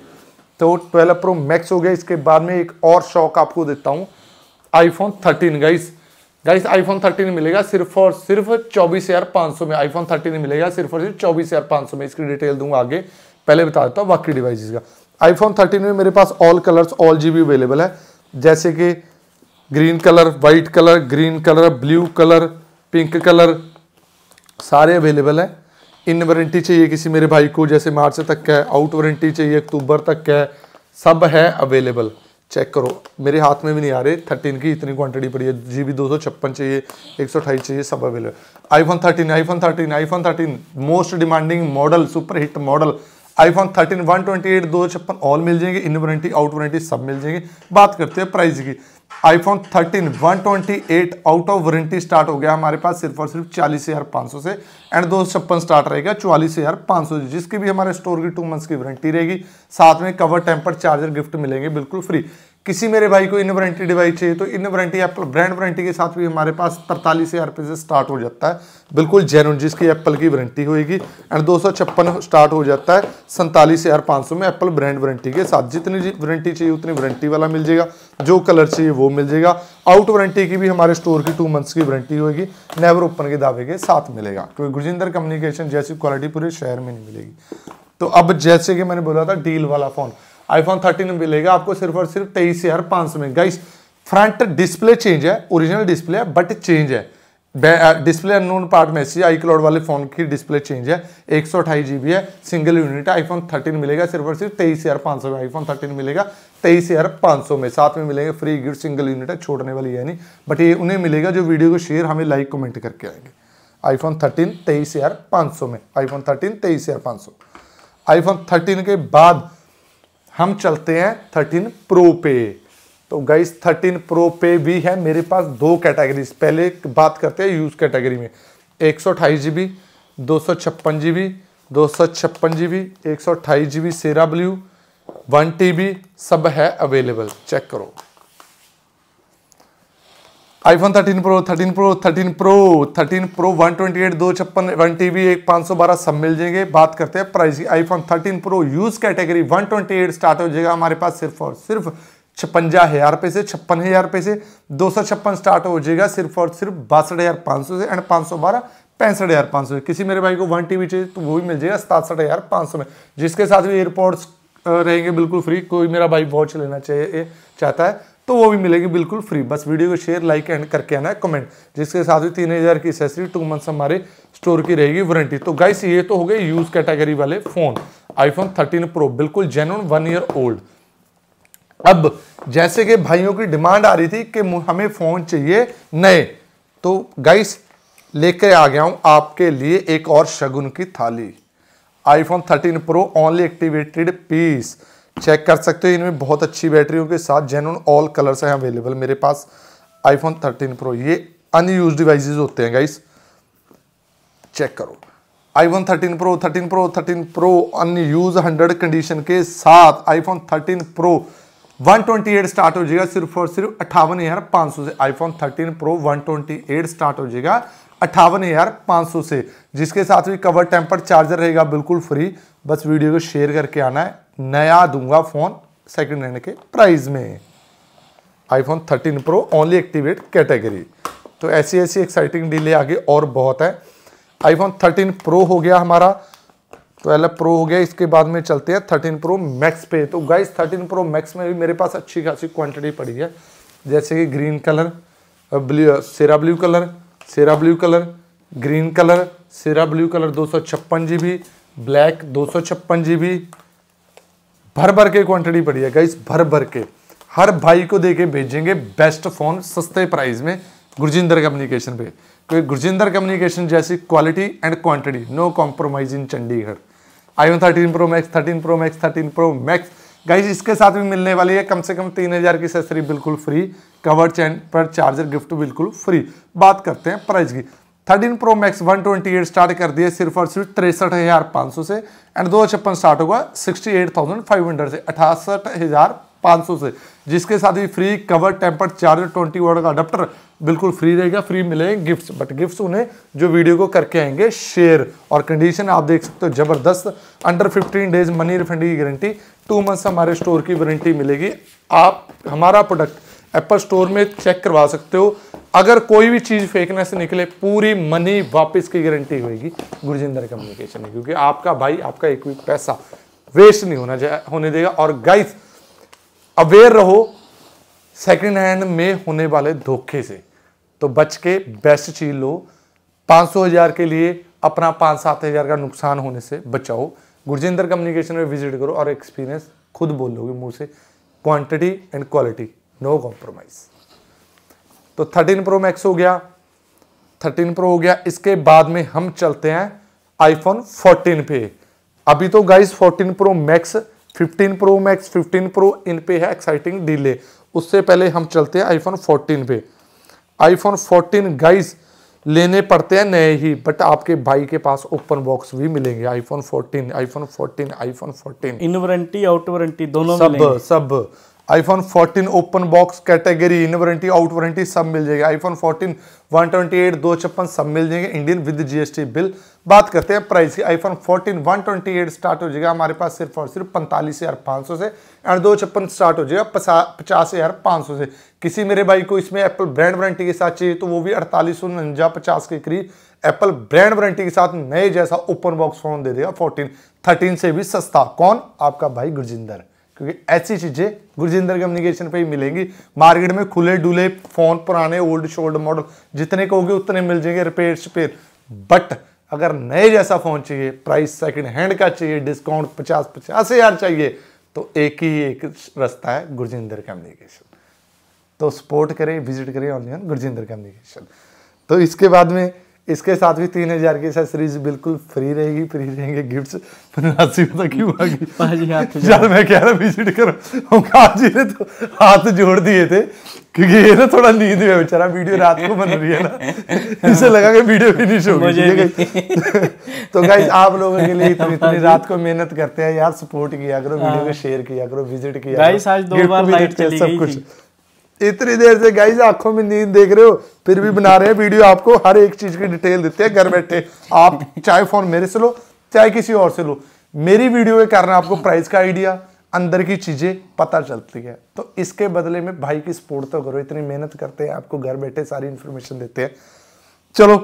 [SPEAKER 1] तो ट्वेल्व प्रो मैक्स हो गया इसके बाद में एक और शौक आपको देता हूँ iPhone thirteen guys guys iPhone thirteen मिलेगा सिर्फ और सिर्फ चौबीस हजार पाँच सौ में आईफोन थर्टीन मिलेगा सिर्फ और सिर्फ चौबीस हजार पाँच सौ में इसकी डिटेल दूंगा आगे पहले बता देता हूँ बाकी डिवाइसेस का आईफोन 13 में मेरे पास all colours all G available है जैसे कि green colour white colour green colour blue colour pink colour सारे अवेलेबल है इन वारंटी चाहिए किसी मेरे भाई को जैसे मार्च तक का है आउट वारंटी चाहिए अक्टूबर तक का है सब है अवेलेबल चेक करो मेरे हाथ में भी नहीं आ रहे थर्टीन की इतनी क्वांटिटी पड़ी है जी बी दो सौ छप्पन चाहिए एक सौ अठाईस चाहिए सब available iPhone thirteen iPhone thirteen iPhone thirteen most demanding model super hit model iPhone twenty eight दो छप्पन ऑल मिल जाएंगे इन वारंटी आउट वारंटी सब मिल जाएंगे बात करते हैं प्राइस की iPhone twenty eight out of warranty start हो गया हमारे पास सिर्फ और सिर्फ चालीस हज़ार पाँच सौ से एंड दो छप्पन स्टार्ट रहेगा चौलीस हज़ार पाँच सौ जिसकी भी हमारे स्टोर की टू मंथ्स की वारंटी रहेगी साथ में कवर टेम्पर चार्जर गिफ्ट मिलेंगे बिल्कुल फ्री किसी मेरे भाई को इन वारंटी डिवाइस चाहिए तो in warranty Apple brand warranty के साथ भी हमारे पास तरतालीस हज़ार रुपये से स्टार्ट हो जाता है बिल्कुल जेनुन जिसकी एप्पल की वारंटी होएगी एंड दो स्टार्ट हो जाता है सैंतालीस हज़ार पाँच सौ में एप्पल ब्रांड वारंटी के साथ जितनी वारंटी चाहिए उतनी वारंटी वाला मिल जाएगा जो कलर चाहिए वो मिल जाएगा आउट वारंटी की भी हमारे स्टोर की टू मंथ्स की वारंटी होगी नेवर ओपन के दावे के साथ मिलेगा क्योंकि गुरजिंदर कम्युनिकेशन जैसी क्वालिटी पूरे शहर में नहीं मिलेगी तो अब जैसे कि मैंने बोला था डील वाला फ़ोन आईफोन में मिलेगा आपको सिर्फ और सिर्फ तेईस हजार पांच सौ में गाइस फ्रंट डिस्प्ले चेंज है ओरिजिनल डिस्प्ले है बट चेंज है display unknown part message iCloud वाले फोन की डिस्प्ले चेंज है एक सौ अठाई जीबी है सिंगल यूनिट आईफोन 13 मिलेगा सिर्फ और सिर्फ तेईस हजार पांच सौ में आईफोन थर्टीन मिलेगा तेईस हजार पांच सौ में साथ में मिलेंगे फ्री गिफ्ट सिंगल यूनिट है छोड़ने वाली है नहीं बट ये उन्हें मिलेगा जो वीडियो को शेयर हमें लाइक कमेंट करके आएंगे आईफोन थर्टीन तेईस हजार पांच सौ में आईफोन थर्टीन तेईस हजार पांच सौ आईफोन थर्टीन के बाद हम चलते हैं थर्टीन प्रो पे तो गाइस थर्टीन प्रो पे भी है मेरे पास दो कैटेगरीज पहले बात करते हैं यूज़ कैटेगरी में एक सौ अठाईस जी बी दो सौ छप्पन जी बी दो सौ छप्पन जी बी एक सौ अट्ठाईस G B Sierra blue one T B सब है अवेलेबल चेक करो iPhone 13 pro 13 pro 13 pro 13 pro 128 दो छप्पन वन टी बी एक पाँच सौ बारह सब मिल जाएंगे बात करते हैं प्राइस की iPhone thirteen pro use category eight start हो जाएगा हमारे पास सिर्फ और सिर्फ छप्पंजा हज़ार रुपये से छप्पन हज़ार रुपये से दो सौ छप्पन स्टार्ट हो जाएगा सिर्फ और सिर्फ बासठ हज़ार पाँच सौ से एंड पाँच सौ बारह पैंसठ हज़ार पाँच सौ किसी मेरे भाई को वन टी बी चाहिए तो वो भी मिल जाएगा सतासठ हज़ार पाँच सौ में जिसके साथ भी एयरपोर्ट्स रहेंगे बिल्कुल फ्री कोई मेरा भाई वॉच लेना चाहिए चाहता है तो वो भी मिलेगी बिल्कुल फ्री बस वीडियो को शेयर लाइक एंड करके आना है कमेंट जिसके साथ ही तीन हज़ार की एसेसरी टू मंथ्स हमारे स्टोर की रहेगी वारंटी तो गाइस ये तो हो गए यूज़ कैटेगरी वाले फ़ोन आईफोन 13 प्रो बिल्कुल जेनुअन वन ईयर ओल्ड अब जैसे कि भाइयों की डिमांड आ रही थी कि हमें फ़ोन चाहिए नए तो गाइस लेकर आ गया हूँ आपके लिए एक और शगुन की थाली iPhone 13 pro only activated piece check कर सकते हो इनमें बहुत अच्छी बैटरियों के साथ जेन ऑल कलर्स हैं अवेलेबल मेरे पास आईफोन 13 प्रो ये अनयूज डिवाइसेज होते हैं गाइस चेक करो iPhone 13 pro 13 pro 13 pro unused 100 condition के साथ आईफोन 13 प्रो 128 स्टार्ट हो जाएगा सिर्फ और सिर्फ अट्ठावन हजार पाँच सौ से आईफोन 13 प्रो 128 स्टार्ट हो जाएगा अट्ठावन हजार पाँच सौ से जिसके साथ भी कवर टेम्पर चार्जर रहेगा बिल्कुल फ्री बस वीडियो को शेयर करके आना है नया दूंगा फ़ोन सेकेंड हैंड के प्राइस में iPhone 13 pro only activate category तो ऐसी ऐसी एक्साइटिंग डीले आगे और बहुत है आईफोन थर्टीन प्रो हो गया हमारा तो एल प्रो हो गया इसके बाद में चलते हैं थर्टीन प्रो मैक्स पे तो गाइस थर्टीन प्रो मैक्स में भी मेरे पास अच्छी खासी क्वांटिटी पड़ी है जैसे कि green colour blue Sierra blue colour Sierra blue colour green colour Sierra blue colour दो सौ छप्पन जी बी ब्लैक दो सौ छप्पन जी बी भर भर के क्वांटिटी पड़ी है गाइस भर भर के हर भाई को दे के भेजेंगे बेस्ट फ़ोन सस्ते प्राइस में गुरजिंदर कम्युनिकेशन पे क्योंकि तो गुरजिंदर कम्युनिकेशन जैसी quality and quantity no compromise in Chandigarh iPhone thirteen pro max thirteen pro max thirteen pro max guys इसके साथ भी मिलने वाली है कम से कम तीन हज़ार की सेसरी बिल्कुल फ्री कवर चैन पर चार्जर गिफ्ट बिल्कुल फ्री बात करते हैं प्राइस की thirteen pro max one twenty eight start कर दिए सिर्फ और सिर्फ तिरसठ हज़ार पाँच सौ से एंड दो छप्पन स्टार्ट होगा sixty eight thousand five hundred से अठासठ हज़ार पाँच सौ से जिसके साथ ही free cover temper charger twenty watt का अडप्टर बिल्कुल फ्री रहेगा फ्री मिलेंगे गिफ्ट्स बट गिफ्ट्स उन्हें जो वीडियो को करके आएंगे शेयर और कंडीशन आप देख सकते हो ज़बरदस्त अंडर 15 डेज मनी रिफंड की गारंटी टू मंथ्स हमारे स्टोर की वारंटी मिलेगी आप हमारा प्रोडक्ट एप्पल स्टोर में चेक करवा सकते हो अगर कोई भी चीज़ फेंकने से निकले पूरी मनी वापस की गारंटी होगी गुरजिंदर कम्युनिकेशन क्योंकि आपका भाई आपका एक भी पैसा वेस्ट नहीं होना होने देगा और गाइस अवेयर रहो सेकंड हैंड में होने वाले धोखे से तो बच के बेस्ट चीज लो पाँच सौ हज़ार के लिए अपना पाँच सात हज़ार का नुकसान होने से बचाओ गुरजिंदर कम्युनिकेशन में विजिट करो और एक्सपीरियंस खुद बोलोगे मुंह से quantity and quality no compromise तो थर्टीन प्रो मैक्स हो गया थर्टीन प्रो हो गया इसके बाद में हम चलते हैं आईफोन फोर्टीन पे अभी तो guys fourteen Pro Max 15 pro Max 15 Pro इन पे है एक्साइटिंग डीले उससे पहले हम चलते हैं आईफोन 14 पे आईफोन 14 गाइस लेने पड़ते हैं नए ही बट आपके भाई के पास ओपन बॉक्स भी मिलेंगे iPhone 14 iPhone 14 iPhone 14 in warranty out warranty दोनों सब सब iPhone 14 open box category in warranty out warranty सब मिल जाएगी आईफोन 14 128 दो छप्पन सब मिल जाएंगे इंडियन विद जीएसटी बिल बात करते हैं प्राइस की आईफोन 14 128 स्टार्ट हो जाएगा हमारे पास सिर्फ और सिर्फ पैंतालीस हज़ार पाँच सौ से एंड दो छप्पन स्टार्ट हो जाएगा पचास हज़ार पाँच सौ से किसी मेरे भाई को इसमें एप्पल ब्रांड वारंटी के साथ चाहिए तो वो भी अड़तालीस सौ उनंजा पचास के करीब एप्पल ब्रांड वारंटी के साथ नए जैसा ओपन बॉक्स फ़ोन दे देगा फोर्टीन थर्टीन से भी सस्ता कौन आपका भाई गुरजिंदर क्योंकि ऐसी चीज़ें गुरजिंदर कम्युनिकेशन पे ही मिलेंगी मार्केट में खुले डुले फ़ोन पुराने ओल्ड शोल्ड मॉडल जितने कहोगे उतने मिल जाएंगे रिपेयर शपेयर बट अगर नए जैसा फ़ोन चाहिए प्राइस सेकंड हैंड का चाहिए डिस्काउंट पचास पचास हज़ार चाहिए तो एक ही एक रास्ता है गुरजिंदर कम्युनिकेशन तो सपोर्ट करें विजिट करें ऑनलाइन गुरजिंदर कम्युनिकेशन तो इसके बाद में इसके साथ भी तीन हजार की एक्सेसरीज बिल्कुल फ्री रहेगी फ्री रहेंगे गिफ्ट पंद्रह तक क्यों होगी चल मैं कह रहा विजिट करो ओंकार जी ने तो हाथ जोड़ दिए थे क्योंकि ये ना थोड़ा नींद में बेचारा वीडियो रात को बन रही है ना इसे लगा कि वीडियो फिनिश हो गई तो गाइज आप लोगों के लिए इतनी इतनी रात को मेहनत करते हैं यार सपोर्ट किया करो वीडियो हाँ। को शेयर किया करो विजिट किया गाइस आज दो बार लाइट चली गई थी इतनी देर से गाइज आंखों में नींद देख रहे हो फिर भी बना रहे हैं वीडियो आपको हर एक चीज की डिटेल देते हैं घर बैठे आप चाहे फोन मेरे से लो चाहे किसी और से लो मेरी वीडियो के कारण आपको प्राइस का आइडिया अंदर की चीजें पता चलती है तो इसके बदले में भाई की सपोर्ट तो करो इतनी मेहनत करते हैं आपको घर बैठे सारी इंफॉर्मेशन देते हैं चलो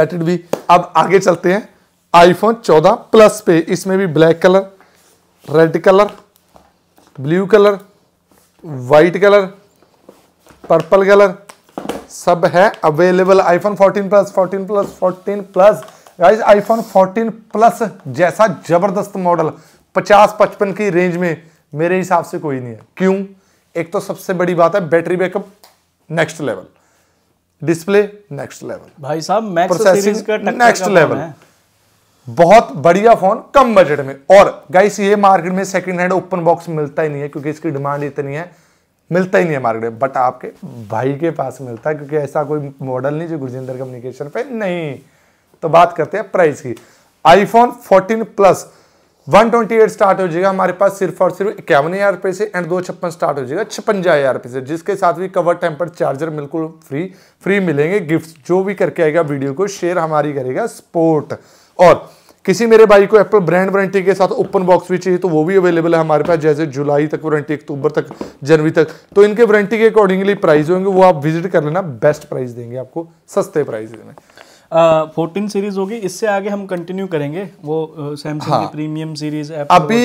[SPEAKER 1] लेट इट बी अब आगे चलते हैं आईफोन 14 प्लस पे इसमें भी black colour red colour blue colour white colour purple colour सब है available iPhone 14 plus 14 plus 14 plus guys iPhone 14 plus जैसा जबरदस्त मॉडल 50 पचपन की रेंज में मेरे हिसाब से कोई नहीं है क्यों एक तो सबसे बड़ी बात है battery backup next level display next level भाई साहब मैक्स प्रोसेसिंग नेक्स्ट लेवल बहुत बढ़िया फोन कम बजट में और गाइस ये मार्केट में सेकंड हैंड ओपन बॉक्स मिलता ही नहीं है क्योंकि इसकी डिमांड इतनी है मिलता ही नहीं है मार्केट में बट आपके भाई के पास मिलता है क्योंकि ऐसा कोई मॉडल नहीं जो गुरजिंदर कम्युनिकेशन पे नहीं तो बात करते हैं प्राइस की आईफोन 14 प्लस 128 स्टार्ट हो जाएगा हमारे पास सिर्फ और सिर्फ इक्यावन हज़ार रुपये से एंड दो छप्पन स्टार्ट हो जाएगा छप्पनजा हज़ार रुपये से जिसके साथ भी कवर टेम्पर चार्जर बिल्कुल फ्री फ्री मिलेंगे गिफ्ट जो भी करके आएगा वीडियो को शेयर हमारी करेगा स्पोर्ट और किसी मेरे भाई को एप्पल ब्रांड वारंटी के साथ ओपन बॉक्स भी चाहिए तो वो भी अवेलेबल है हमारे पास जैसे जुलाई तक वारंटी अक्टूबर तक जनवरी तक तो इनके वारंटी के अकॉर्डिंगली प्राइस होंगे वो आप विजिट कर लेना बेस्ट प्राइस देंगे आपको सस्ते प्राइस में फोर्टीन सीरीज होगी इससे आगे हम कंटिन्यू करेंगे वो सैमसंग हाँ,
[SPEAKER 3] प्रीमियम सीरीज अभी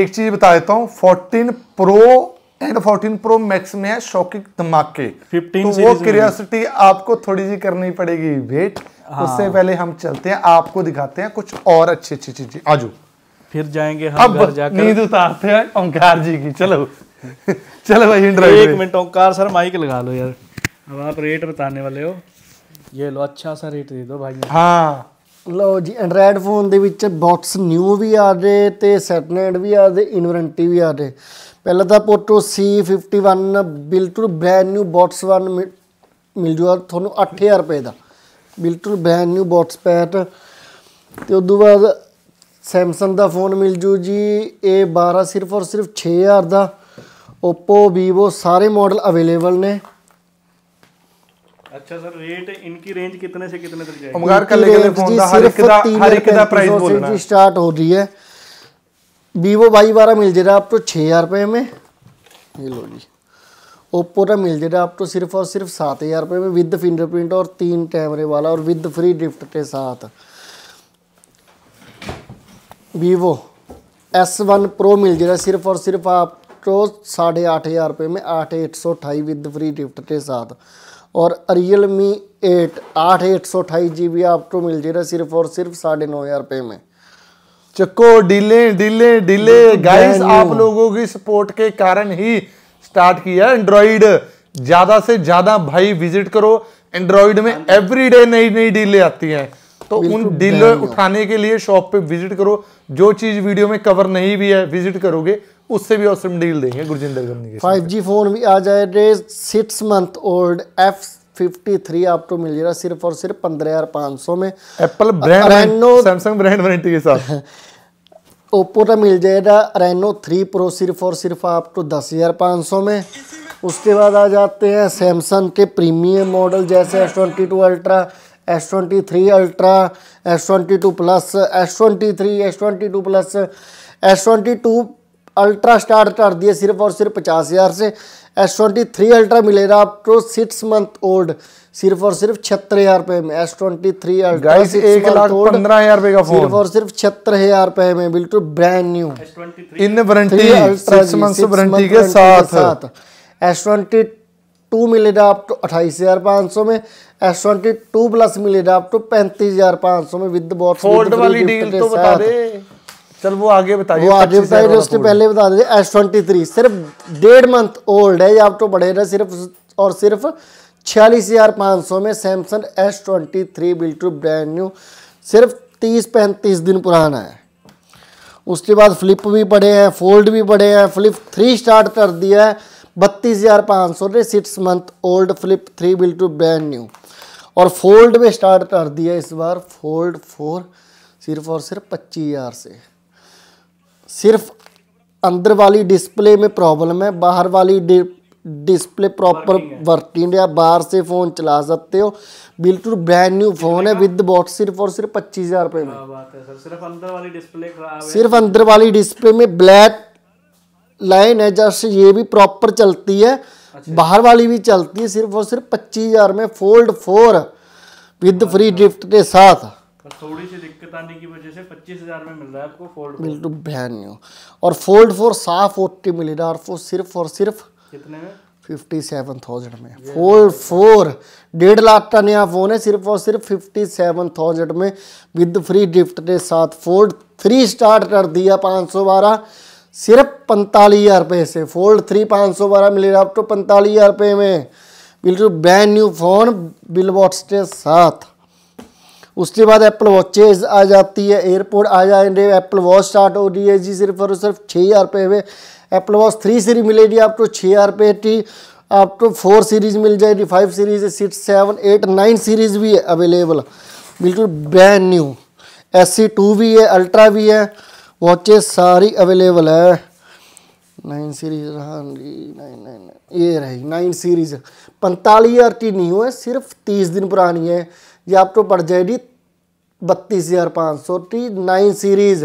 [SPEAKER 1] एक चीज बता देता हूँ fourteen Pro and 14 Pro max में है शौकिक धमाके तो वो क्यूरियोसिटी आपको थोड़ी सी करनी पड़ेगी वेट हाँ। उससे पहले हम चलते हैं आपको दिखाते हैं कुछ और अच्छी अच्छी चीजें आज फिर जाएंगे हम अब जाकर नींद उतारते हैं ओंकार जी की चलो चलो भाई
[SPEAKER 3] एक मिनट ओंकार सर माइक लगा लो यार अब आप रेट बताने वाले हो ये लो अच्छा सा रेट दे दो भाई हाँ
[SPEAKER 2] ਲੋ ਜੀ ਐਂਡਰਾਇਡ ਫੋਨ ਦੇ ਵਿੱਚ ਬਾਕਸ ਨਿਊ ਵੀ ਆ ਰਹੇ ਤੇ ਸੈਟਨੈਂਡ ਵੀ ਆ ਰਹੇ ਇਨਵਰੰਟੀ ਵੀ ਆ ਰਹੇ ਪਹਿਲਾਂ ਤਾਂ ਪੋਟੋ C51 ਬਿਲਕੁਲ ਬ੍ਰੈਂਡ ਨਿਊ ਬਾਕਸ ਵਨ ਮਿਲ ਜੂਗਾ ਤੁਹਾਨੂੰ 8000 ਰੁਪਏ ਦਾ ਬਿਲਕੁਲ ਬ੍ਰੈਂਡ ਨਿਊ ਬਾਕਸ ਪੈਟ ਤੇ ਉਦੋਂ ਬਾਅਦ Samsung ਦਾ ਫੋਨ ਮਿਲ ਜੂ ਜੀ A12 ਸਿਰਫ ਔਰ ਸਿਰਫ 6000 ਦਾ Oppo Vivo ਸਾਰੇ ਮਾਡਲ ਅਵੇਲੇਬਲ ਨੇ
[SPEAKER 3] अच्छा सर रेट इनकी रेंज कितने से कितने तक जाएगी उमगार का लेके फोन ਦਾ हर एक ਦਾ हर एक ਦਾ प्राइस बोलना है
[SPEAKER 2] स्टार्ट हो रही है vivo y12 बारह मिल जाएगा आपको तो छः हज़ार रुपये में
[SPEAKER 3] ये लो जी
[SPEAKER 2] ओप्पो का मिल जाएगा आपको तो सिर्फ और सिर्फ सात हज़ार रुपये में विद फिंगरप्रिंट और तीन कैमरे वाला और विद फ्री ड्रिफ्ट के साथ वीवो एस वन प्रो मिल जाएगा सिर्फ और सिर्फ आपको तो साढ़े आठ हज़ार रुपये में आठ एक सौ अठाई विद फ्री गिफ्ट के साथ और रियल मी एट आठ एट सौ अठाई जी बी आपको तो मिल जाएगा सिर्फ और सिर्फ साढ़े नौ हज़ार रुपये में
[SPEAKER 1] चक्को डिले डिले डिले गाइस आप लोगों की सपोर्ट के कारण ही स्टार्ट किया एंड्रॉइड ज़्यादा से ज़्यादा भाई विजिट करो एंड्रॉइड में एवरीडे नई नई डीले आती हैं तो उन डीलें उठाने के लिए शॉप पे विजिट करो जो चीज़ वीडियो में कवर नहीं भी है विजिट करोगे उससे भी औसम डील देंगे गुरजिंदर कंपनी के फाइव जी फ़ोन
[SPEAKER 2] भी आ जाए six month old F fifty three आपको तो मिल जाएगा सिर्फ और सिर्फ पंद्रह हज़ार पाँच सौ में
[SPEAKER 1] Apple brand Reno Samsung brand warranty के साथ
[SPEAKER 2] ओप्पो का मिल जाएगा रेनो थ्री प्रो सिर्फ और सिर्फ आपको तो दस हज़ार पाँच सौ में उसके बाद आ जाते हैं सैमसंग के प्रीमियम मॉडल जैसे S twenty two Ultra S twenty three Ultra S twenty two plus S twenty three S twenty two plus S twenty two Ultra start कर दिए सिर्फ और सिर्फ पचास हज़ार से एस ट्वेंटी थ्री अल्ट्रा मिलेगा आप टू सिक्स मंथ ओल्ड सिर्फ और सिर्फ छिहत्तर हज़ार रुपये में एस ट्वेंटी थ्री अल्ट्रा एक लाख पंद्रह हज़ार रुपये का फोन सिर्फ और सिर्फ छिहत्तर हज़ार रुपये में बिल्कुल brand new in warranty warranty के साथ एस ट्वेंटी टू मिलेगा आप टू अट्ठाईस हज़ार पाँच सौ में एस ट्वेंटी टू प्लस मिलेगा आप टू पैंतीस हज़ार पाँच सौ में विद बॉक्स वाली डील तो बता दे
[SPEAKER 1] चल वो आगे बताइए वो आगे बताइए उसने पहले
[SPEAKER 2] बता दीजिए एस ट्वेंटी थ्री सिर्फ डेढ़ मंथ ओल्ड है ये आप तो बड़े रहे सिर्फ और सिर्फ छियालीस हज़ार पाँच सौ में सैमसंग एस ट्वेंटी थ्री बिल्टू ब्रांड न्यू सिर्फ तीस पैंतीस दिन पुराना है उसके बाद फ्लिप भी पड़े हैं फोल्ड भी पड़े हैं फ्लिप थ्री स्टार्ट कर दिया है बत्तीस हज़ार पाँच सौ six month old flip three बिल्टू ब्रांड न्यू और फोल्ड में स्टार्ट कर दिया इस बार फोल्ड फोर सिर्फ और सिर्फ पच्चीस हज़ार से सिर्फ अंदर वाली डिस्प्ले में प्रॉब्लम है बाहर वाली डिस्प्ले प्रॉपर वर्किंग है बाहर से फ़ोन चला सकते हो बिल्कुल ब्रांड न्यू फ़ोन है विद हाँ। बॉक्स सिर्फ और सिर्फ पच्चीस हज़ार रुपये में सिर्फ अंदर वाली डिस्प्ले सिर्फ अंदर वाली डिस्प्ले में ब्लैक लाइन है जैसे ये भी प्रॉपर चलती है अच्छा। बाहर वाली भी चलती है सिर्फ और सिर्फ पच्चीस हज़ार में फोल्ड फोर विद फ्री ड्रिफ्ट के साथ
[SPEAKER 3] थोड़ी सी दिक्कत आने की वजह से पच्चीस हज़ार में मिल रहा है आपको फोल्ड बिल्कुल
[SPEAKER 2] न्यू और फोल्ड फोर साफ मिली मिलेगा आपको सिर्फ और सिर्फ कितने में फिफ्टी सेवन थाउजेंड में फोल्ड फोर डेढ़ लाख का नया फ़ोन है सिर्फ और सिर्फ फिफ्टी सेवन थाउजेंड में विद फ्री गिफ्ट के साथ फोल्ड थ्री स्टार्ट कर दिया पाँच सौ बारह सिर्फ पैंतालीस हज़ार रुपये से फोल्ड थ्री पाँच सौ बारह मिलेगा आपको पैंतालीस हज़ार रुपये में बिल्कुल brand new phone bill box के साथ उसके बाद एप्पल वॉचेज आ जाती है एयरपोर्ट आ जाएंगे एप्पल वॉच स्टार्ट हो रही है जी सिर्फ और सिर्फ छः हज़ार रुपये में एप्पल वॉच थ्री सीरीज मिलेगी आपको छः हज़ार रुपये की आपको फोर सीरीज़ मिल जाएगी five series six seven eight nine series भी है अवेलेबल बिल्कुल brand new S C two भी है अल्ट्रा भी है वॉचेज सारी अवेलेबल है नाइन सीरीज हाँ जी नाइन नाइन ये रही नाइन सीरीज पैंतालीस हज़ार की न्यू है सिर्फ तीस दिन पुरानी है ये आपको पड़ जाएगी बत्तीस हजार पाँच सौ टी नाइन सीरीज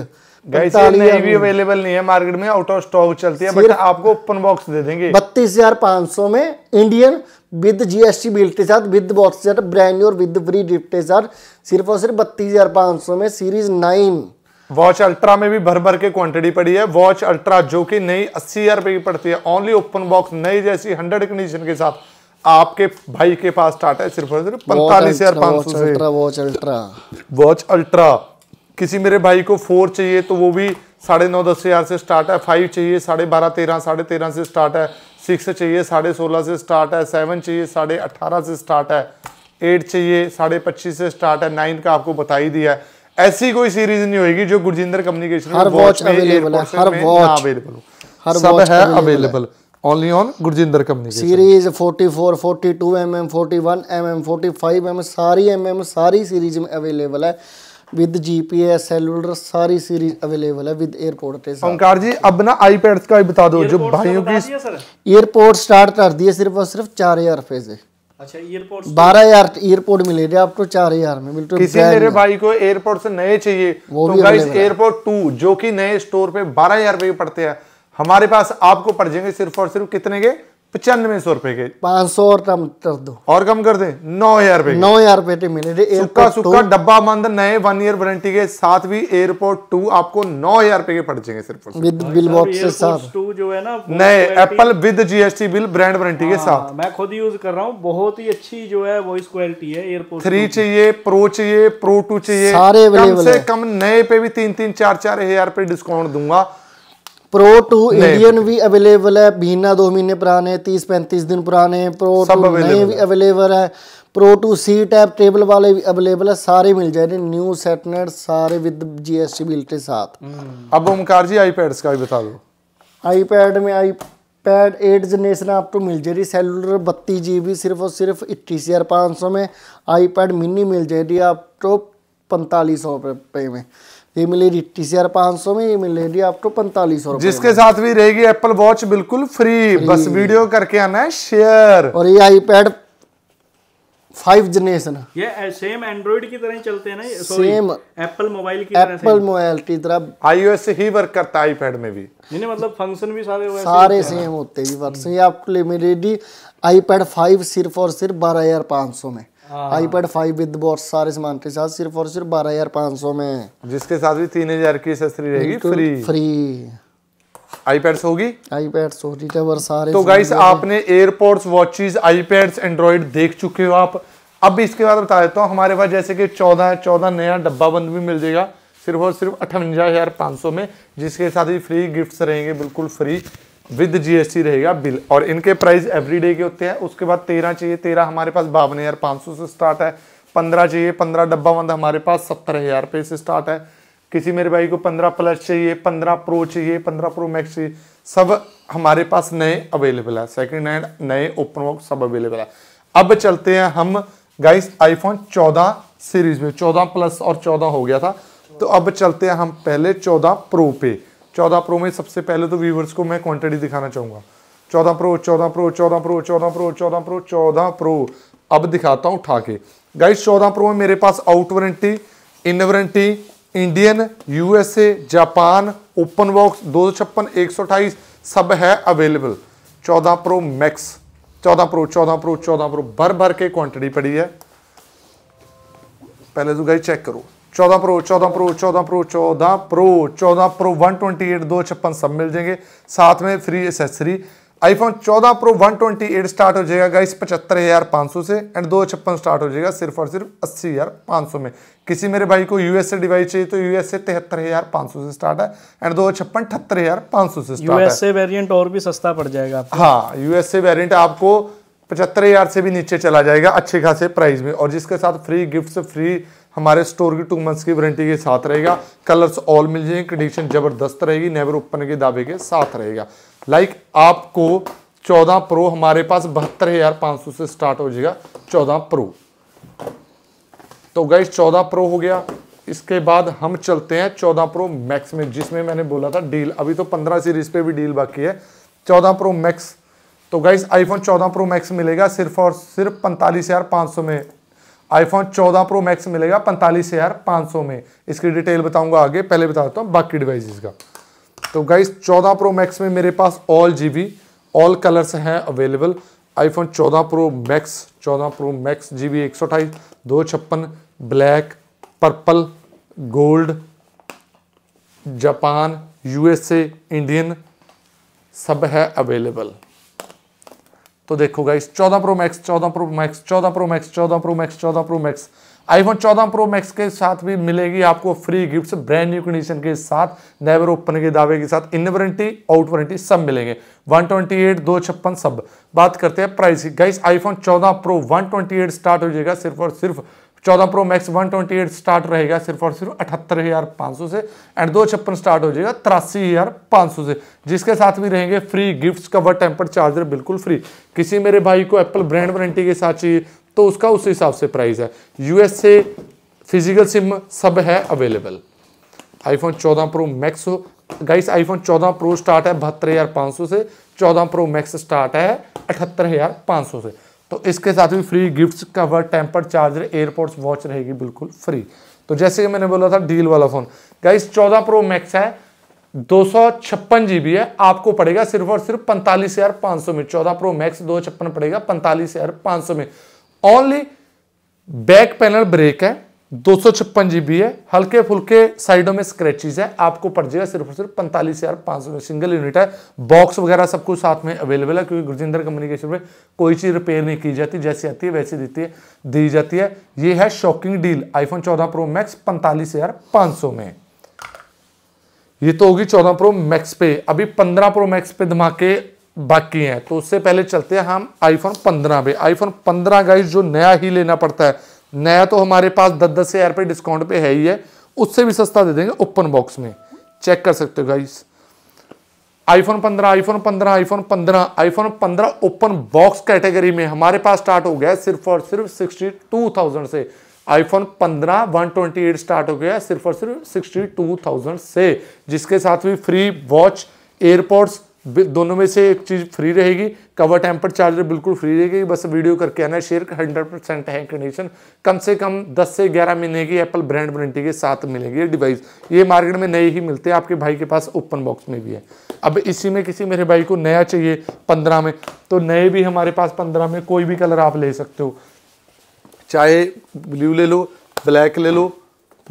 [SPEAKER 2] भी अवेलेबल
[SPEAKER 1] नहीं है मार्केट में आउट ऑफ स्टॉक चलती है बट आपको ओपन बॉक्स दे देंगे बत्तीस
[SPEAKER 2] हजार पाँच सौ में इंडियन विद जीएसटी बिल के साथ with box set brand new और विद फ्री गिफ्ट
[SPEAKER 1] के साथ सिर्फ और सिर्फ बत्तीस हजार पाँच सौ में सीरीज नाइन वॉच अल्ट्रा में भी भर भर के क्वांटिटी पड़ी है वॉच अल्ट्रा जो कि नई अस्सी हजार रुपए की पड़ती है ओनली ओपन बॉक्स नई जैसी हंड्रेड कंडीशन के साथ आपके भाई के पास टाटा है सिर्फ और सिर्फ पैंतालीस हजार पांच सौ वॉच अल्ट्रा वॉच अल्ट्रा किसी मेरे भाई को फोर चाहिए तो वो भी साढ़े नौ दस हज़ार से स्टार्ट है फाइव चाहिए साढ़े बारह तेरह साढ़े तेरह से स्टार्ट है सिक्स चाहिए साढ़े सोलह से स्टार्ट है सेवन चाहिए साढ़े अट्ठारह से स्टार्ट है एट चाहिए साढ़े पच्चीस से स्टार्ट है नाइन का आपको बता ही दिया है ऐसी कोई सीरीज नहीं होगी जो गुरजिंदर कम्युनिकेशन हर वॉच अवेलेबल है हर वॉच अवेलेबल हर सब है available only on Gurjinder communication. Series
[SPEAKER 2] 44, 42 mm, 41 mm, 45 mm सारी mm सारी सीरीज में अवेलेबल है with G P S cellular सारी सीरीज अवेलेबल है विद एयरपोर्ट के ओंकार जी अब ना आईपैड्स का भी बता दो जो भाइयों की एयरपोर्ट स्टार्ट कर दिए सिर्फ और सिर्फ चार हजार रुपए से
[SPEAKER 1] अच्छा, बारह
[SPEAKER 2] हजार एयरपोर्ट तो मिले थे आपको चार हजार में बिल्कुल किसी मेरे
[SPEAKER 1] भाई को एयरपोर्ट से नए चाहिए वो तो भी एयरपोर्ट टू जो कि नए स्टोर पे बारह हजार रुपए पड़ते हैं हमारे पास आपको पड़ जाएंगे सिर्फ और सिर्फ कितने के पचानवे सौ रुपए के
[SPEAKER 2] पांच सौ और कम कर दो
[SPEAKER 1] और कम कर दे नौ हजार नौ
[SPEAKER 2] हजार रुपए के मिलेंगे
[SPEAKER 1] सुखा सुखा डब्बा बंद नए वन ईयर वारंटी के साथ भी एयरपोर्ट टू आपको नौ हजार रुपए के पड़ जाएंगे सिर्फ विद बिल बॉक्स के साथ टू
[SPEAKER 3] जो है ना नए Apple
[SPEAKER 1] with GST bill brand warranty के हाँ, साथ
[SPEAKER 3] मैं खुद यूज कर रहा हूँ बहुत ही अच्छी जो है वॉइस क्वालिटी है एयरपोर्ट थ्री चाहिए
[SPEAKER 1] प्रो चाहिए प्रो टू चाहिए कम से कम नए पे भी तीन तीन चार चार हजार रुपए डिस्काउंट दूंगा
[SPEAKER 2] प्रो टू इंडियन भी अवेलेबल है महीना दो महीने पुराने तीस पैंतीस दिन पुराने प्रो टू नए भी अवेलेबल है प्रो टू सी टैप टेबल वाले भी अवेलेबल है सारे मिल जाएंगे न्यू सेटनेट सारे विद जीएसटी बिल के साथ hmm. अब ओमकार जी आईपैड्स का भी बता दो आईपैड में आई पैड एट जनरेशन आपको मिल जाएगी सेलुलर बत्तीस जी बी सिर्फ और सिर्फ इक्कीस हज़ार पाँच सौ में आईपैड मिनी मिल जाएगी आपको तो पैंतालीस सौ रुपये में ये मिलेगी टीसीआर पाँच सौ में ये मिलेगी आपको पैंतालीस सौ जिसके साथ
[SPEAKER 1] भी रहेगी एप्पल वॉच बिल्कुल फ्री, बस वीडियो करके आना है शेयर और ये आईपैड फाइव जनरेशन
[SPEAKER 3] ये सेम एंड्रॉइड की तरह चलते हैं ना सेम एप्पल मोबाइल की एप्पल
[SPEAKER 2] मोबाइल की तरह आईओएस
[SPEAKER 1] ही वर्क करता है आईपैड में भी नहीं मतलब फंक्शन भी सारे सारे सेम
[SPEAKER 2] होते हैं वर्क से आपको मिलेगी आईपैड फाइव सिर्फ और सिर्फ बारह हजार पाँच सौ में आईपैड फाइव विद बॉक्स सारे सामान के साथ सिर्फ और सिर्फ बारह हजार पाँच सौ में
[SPEAKER 1] जिसके साथ भी तीन हजार की एसेसरी रहेगी फ्री फ्री
[SPEAKER 2] आईपैड्स होगी आईपैड्स होगी कवर सारे तो गाइस आपने
[SPEAKER 1] एयरपोर्ट्स वॉचेस आईपैड्स एंड्रॉइड देख चुके हो आप अब इसके बाद बता देता हूँ हमारे पास जैसे कि चौदह चौदह नया डब्बा बंद भी मिल जाएगा सिर्फ और सिर्फ अठवंजा हज़ार पाँच सौ में जिसके साथ ही फ्री गिफ्ट्स रहेंगे बिल्कुल फ्री विद जीएसटी रहेगा बिल और इनके प्राइस एवरीडे के होते हैं उसके बाद तेरह चाहिए तेरह हमारे पास बावन हज़ार पाँच सौ से स्टार्ट है पंद्रह चाहिए पंद्रह डब्बा बंद हमारे पास सत्तर हज़ार रुपये से स्टार्ट है किसी मेरे भाई को पंद्रह प्लस चाहिए पंद्रह प्रो चाहिए पंद्रह प्रो मैक्स चाहिए सब हमारे पास नए अवेलेबल है सेकेंड हैंड नए ओपन वॉक सब अवेलेबल है अब चलते हैं हम गाइस आईफोन चौदह सीरीज में चौदह प्लस और चौदह हो गया था तो अब चलते हैं हम पहले चौदह प्रो पे चौदह प्रो में सबसे पहले तो व्यूवर्स को मैं क्वांटिटी दिखाना चाहूँगा चौदह प्रो चौदह प्रो चौदह प्रो चौदह प्रो चौदह प्रो चौदह प्रो अब दिखाता हूँ उठा के गाइस चौदह प्रो में मेरे पास out warranty in warranty Indian USA Japan open box दो सौ छप्पन एक सौ अठाईस सब है अवेलेबल चौदह प्रो मैक्स चौदह प्रो चौदह प्रो चौदह प्रो भर भर के क्वांटिटी पड़ी है पहले तो गाइस चेक करो चौदह प्रो चौदह प्रो चौदह प्रो चौदह प्रो चौदह प्रो वन ट्वेंटी एट दो छप्पन सब मिल जाएंगे साथ में free accessory iPhone 14 Pro 128 start हो जाएगा गाइस पचहत्तर हज़ार पाँच सौ से एंड दो छप्पन स्टार्ट हो जाएगा सिर्फ और सिर्फ अस्सी हज़ार पाँच सौ में किसी मेरे भाई को यूएस से डिवाइस चाहिए तो यूएस से तिहत्तर हज़ार पाँच सौ से स्टार्ट है एंड दो छप्पन अठहत्तर हज़ार पाँच सौ से यूएस
[SPEAKER 3] से वेरियंट और भी सस्ता पड़ जाएगा
[SPEAKER 1] हाँ यूएस से वेरियंट आपको पचहत्तर हज़ार से भी नीचे चला जाएगा अच्छे खासे प्राइस में और जिसके साथ फ्री गिफ्ट फ्री हमारे स्टोर की टू मंथ्स की वारंटी के साथ रहेगा कलर्स ऑल मिल जाएंगे कंडीशन जबरदस्त रहेगी नेवर ओपन के दावे के साथ रहेगा लाइक आपको चौदह प्रो हमारे पास बहत्तर हजार पाँच सौ से स्टार्ट हो जाएगा चौदह प्रो तो गई चौदह प्रो हो गया इसके बाद हम चलते हैं चौदह प्रो मैक्स में जिसमें मैंने बोला था डील अभी तो पंद्रह सीरीज पे भी डील बाकी है चौदह प्रो मैक्स तो गाइस आईफोन चौदह प्रो मैक्स मिलेगा सिर्फ और सिर्फ पैंतालीस हजार पाँच सौ में आईफोन 14 प्रो मैक्स मिलेगा पैंतालीस हज़ार पाँच सौ में इसकी डिटेल बताऊंगा आगे पहले बता देता हूँ बाकी डिवाइसेस का तो गाइस 14 प्रो मैक्स में मेरे पास ऑल जीबी ऑल कलर्स हैं available iPhone 14 Pro Max 14 Pro Max G B एक सौ अठाईस दो छप्पन black purple gold Japan USA Indian सब है अवेलेबल तो देखो guys 14 Pro Max 14 Pro Max 14 Pro Max 14 Pro Max 14 Pro max iPhone 14 Pro max के साथ भी मिलेगी आपको free gifts brand new condition के साथ नेवर ओपन के दावे के साथ इन वारंटी आउट वारंटी सब मिलेंगे 128 दो छप्पन सब बात करते हैं प्राइस की गाइस आईफोन 14 प्रो 128 स्टार्ट हो जाएगा सिर्फ और सिर्फ चौदह pro max one twenty eight start रहेगा सिर्फ और सिर्फ अठहत्तर हज़ार पाँच सौ से एंड दो छप्पन स्टार्ट हो जाएगा तिरासी हज़ार पाँच सौ से जिसके साथ भी रहेंगे free gifts cover temper charger बिल्कुल फ्री किसी मेरे भाई को एप्पल ब्रांड वारंटी के साथ चाहिए तो उसका उस हिसाब से प्राइस है यू फिजिकल सिम सब है अवेलेबल आईफोन चौदह प्रो मैक्स हो गाइस आईफोन चौदह प्रो स्टार्ट है बहत्तर हज़ार पाँच सौ से चौदह प्रो मैक्स स्टार्ट है अठहत्तर हज़ार पाँच सौ से तो इसके साथ भी free gifts cover temper charger AirPods watch रहेगी बिल्कुल फ्री तो जैसे कि मैंने बोला था डील वाला फ़ोन गाइस 14 प्रो मैक्स है दो सौ छप्पन जीबी है आपको पड़ेगा सिर्फ और सिर्फ पैंतालीस हजार पांच सौ में चौदह प्रो मैक्स दो छप्पन पड़ेगा पैंतालीस हजार पांच सौ में ओनली बैक पैनल ब्रेक है दो सौ छप्पन जीबी है हल्के फुल्के साइडों में स्क्रेचिज है आपको पड़ जाएगा सिर्फ और सिर्फ पैंतालीस हजार पांच सौ सिंगल यूनिट है बॉक्स वगैरह सब कुछ साथ में अवेलेबल है क्योंकि गुरजिंदर कम्युनिकेशन में कोई चीज़ रिपेयर नहीं की जाती जैसी आती है वैसी देती है दी जाती है ये है शॉकिंग डील आईफोन चौदह प्रो मैक्स पैंतालीस हजार पांच सौ में ये तो होगी चौदह प्रो मैक्स पे अभी पंद्रह प्रो मैक्स पे धमाके बाकी है तो उससे पहले चलते हैं हम आईफोन पंद्रह पे आईफोन पंद्रह का जो नया ही लेना पड़ता है नया तो हमारे पास दस दस हज़ार रुपये डिस्काउंट पे है ही है उससे भी सस्ता दे देंगे ओपन बॉक्स में चेक कर सकते हो guys iPhone 15 iPhone 15 iPhone 15 iPhone 15 open box category में हमारे पास स्टार्ट हो गया सिर्फ और सिर्फ सिक्सटी टू थाउजेंड से आईफोन 15 128 स्टार्ट हो गया सिर्फ और सिर्फ सिक्सटी टू थाउजेंड से जिसके साथ भी फ्री वॉच एयरपोर्ट्स दोनों में से एक चीज़ फ्री रहेगी कवर टेम्पर चार्जर बिल्कुल फ्री रहेगी बस वीडियो करके आना शेयर हंड्रेड परसेंट है कंडीशन कम से कम 10 से 11 महीने की एप्पल ब्रांड वारंटी के साथ मिलेगी ये डिवाइस ये मार्केट में नए ही मिलते हैं आपके भाई के पास ओपन बॉक्स में भी है अब इसी में किसी मेरे भाई को नया चाहिए पंद्रह में तो नए भी हमारे पास पंद्रह में कोई भी कलर आप ले सकते हो चाहे ब्लू ले लो ब्लैक ले लो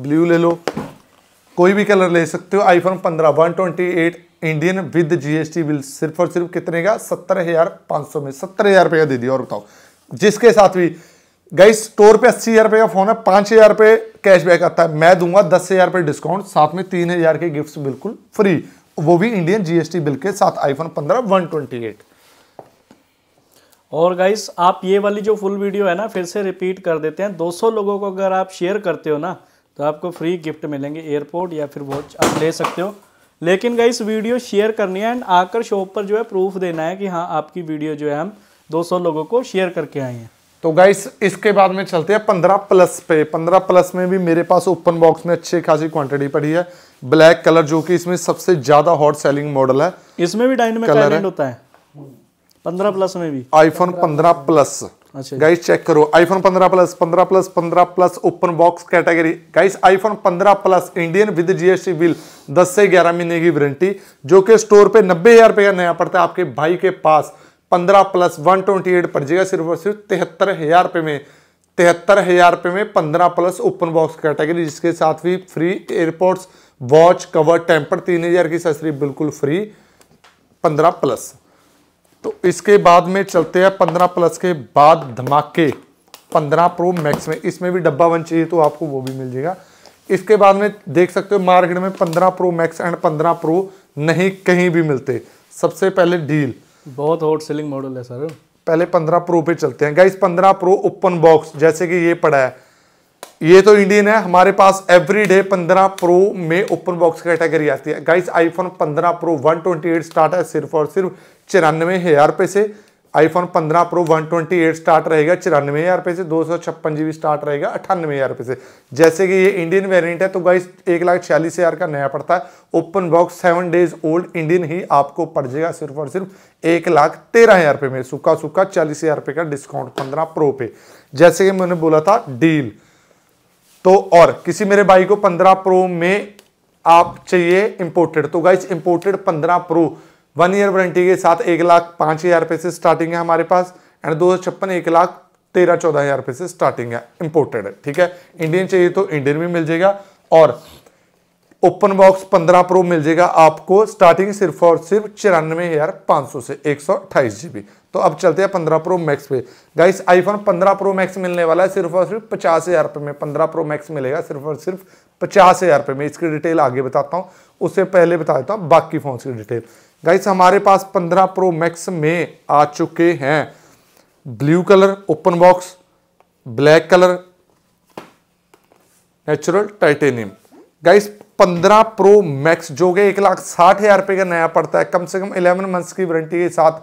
[SPEAKER 1] ब्लू ले लो कोई भी कलर ले सकते हो आईफोन पंद्रह one twenty eight Indian with GST bill सिर्फ और सिर्फ कितने का सत्तर हजार पांच सौ में सत्तर हजार रुपया का दे दिया और बताओ जिसके साथ भी गई स्टोर पे अस्सी हजार का फोन है पांच हजार रुपये कैशबैक आता है मैं दूंगा दस हजार डिस्काउंट साथ में तीन हजार के गिफ्ट बिल्कुल फ्री वो भी इंडियन जीएसटी बिल के साथ आईफोन पंद्रह वन ट्वेंटी एट
[SPEAKER 3] और गाइस आप ये वाली जो फुल वीडियो है ना फिर से रिपीट कर देते हैं 200 लोगों को अगर आप शेयर करते हो ना तो आपको फ्री गिफ्ट मिलेंगे एयरपोर्ट या फिर वॉच आप ले सकते हो लेकिन गई वीडियो शेयर करनी है एंड आकर शॉप पर जो है प्रूफ देना है कि हाँ आपकी वीडियो जो है हम
[SPEAKER 1] 200 लोगों को शेयर करके आए हैं तो गाइस इसके बाद में चलते हैं पंद्रह प्लस पे पंद्रह प्लस में भी मेरे पास ओपन बॉक्स में अच्छी खासी क्वांटिटी पड़ी है ब्लैक कलर जो कि इसमें सबसे ज्यादा हॉट सेलिंग मॉडल है इसमें भी डायनेमिक होता है पंद्रह प्लस में भी आईफोन पंद्रह प्लस अच्छा गाइस चेक करो iPhone 15 plus 15 plus 15 plus open box category guys iPhone 15 plus Indian with GST bill 10 से 11 महीने की वारंटी जो कि स्टोर पे नब्बे हजार रुपये का नया पड़ता है आपके भाई के पास 15 प्लस 128 पड़ जाएगा सिर्फ और सिर्फ तिहत्तर हजार रुपये में तिहत्तर हजार रुपये में पंद्रह प्लस ओपन बॉक्स कैटेगरी जिसके साथ भी free AirPods watch cover temper तीन हजार की सस्ती बिल्कुल फ्री पंद्रह प्लस तो इसके बाद में चलते हैं पंद्रह प्लस के बाद धमाके पंद्रह प्रो मैक्स में इसमें भी डब्बा वन चाहिए तो आपको वो भी मिल जाएगा इसके बाद में देख सकते हो मार्केट में पंद्रह प्रो मैक्स एंड पंद्रह प्रो नहीं कहीं भी मिलते सबसे पहले डील बहुत हॉट सेलिंग मॉडल है सर पहले पंद्रह प्रो पे चलते हैं गाइस पंद्रह प्रो ओपन बॉक्स जैसे कि ये पड़ा है ये तो इंडियन है हमारे पास एवरी डे पंद्रह प्रो में ओपन बॉक्स कैटेगरी आती है गाइस आईफोन पंद्रह प्रो वन एट स्टार्ट है सिर्फ और सिर्फ चिरानवे हज़ार रुपये से आईफोन 15 प्रो 128 स्टार्ट रहेगा चिरानवे हज़ार रुपये से दो सौ छप्पन जी स्टार्ट रहेगा अठानवे हज़ार रुपये से जैसे कि ये इंडियन वेरिएंट है तो गाइस एक लाख छियालीस हज़ार का नया पड़ता है open box seven days old Indian ही आपको पड़ जाएगा सिर्फ और सिर्फ एक लाख तेरह हज़ार रुपये में सूखा सूखा चालीस हज़ार रुपये का डिस्काउंट पंद्रह प्रो पे जैसे कि मैंने बोला था डील तो और किसी मेरे भाई को पंद्रह प्रो में आप चाहिए इम्पोर्टेड तो गाइस इम्पोर्टेड पंद्रह प्रो वन ईयर वारंटी के साथ एक लाख पाँच हज़ार रुपये से स्टार्टिंग है हमारे पास एंड दो हज़ार छप्पन एक लाख तेरह चौदह हज़ार रुपये से स्टार्टिंग है इंपोर्टेड है ठीक है इंडियन चाहिए तो इंडियन भी मिल जाएगा और ओपन बॉक्स पंद्रह प्रो मिल जाएगा आपको स्टार्टिंग सिर्फ और सिर्फ चौरानवे हज़ार पाँच सौ से एक सौ अट्ठाईस जी बी तो अब चलते हैं पंद्रह प्रो मैक्स पे गाइस आईफोन पंद्रह प्रो मैक्स मिलने वाला है सिर्फ और सिर्फ पचास हज़ार रुपये में पंद्रह प्रो मैक्स मिलेगा सिर्फ और सिर्फ पचास हज़ार रुपये में इसकी डिटेल आगे बताता हूँ उससे पहले बता देता हूँ बाकी फ़ोन की डिटेल गाइस हमारे पास 15 प्रो मैक्स में आ चुके हैं blue colour open box black colour natural titanium guys 15 pro max जो कि एक लाख साठ हजार रुपये का नया पड़ता है कम से कम 11 मंथ्स की वारंटी के साथ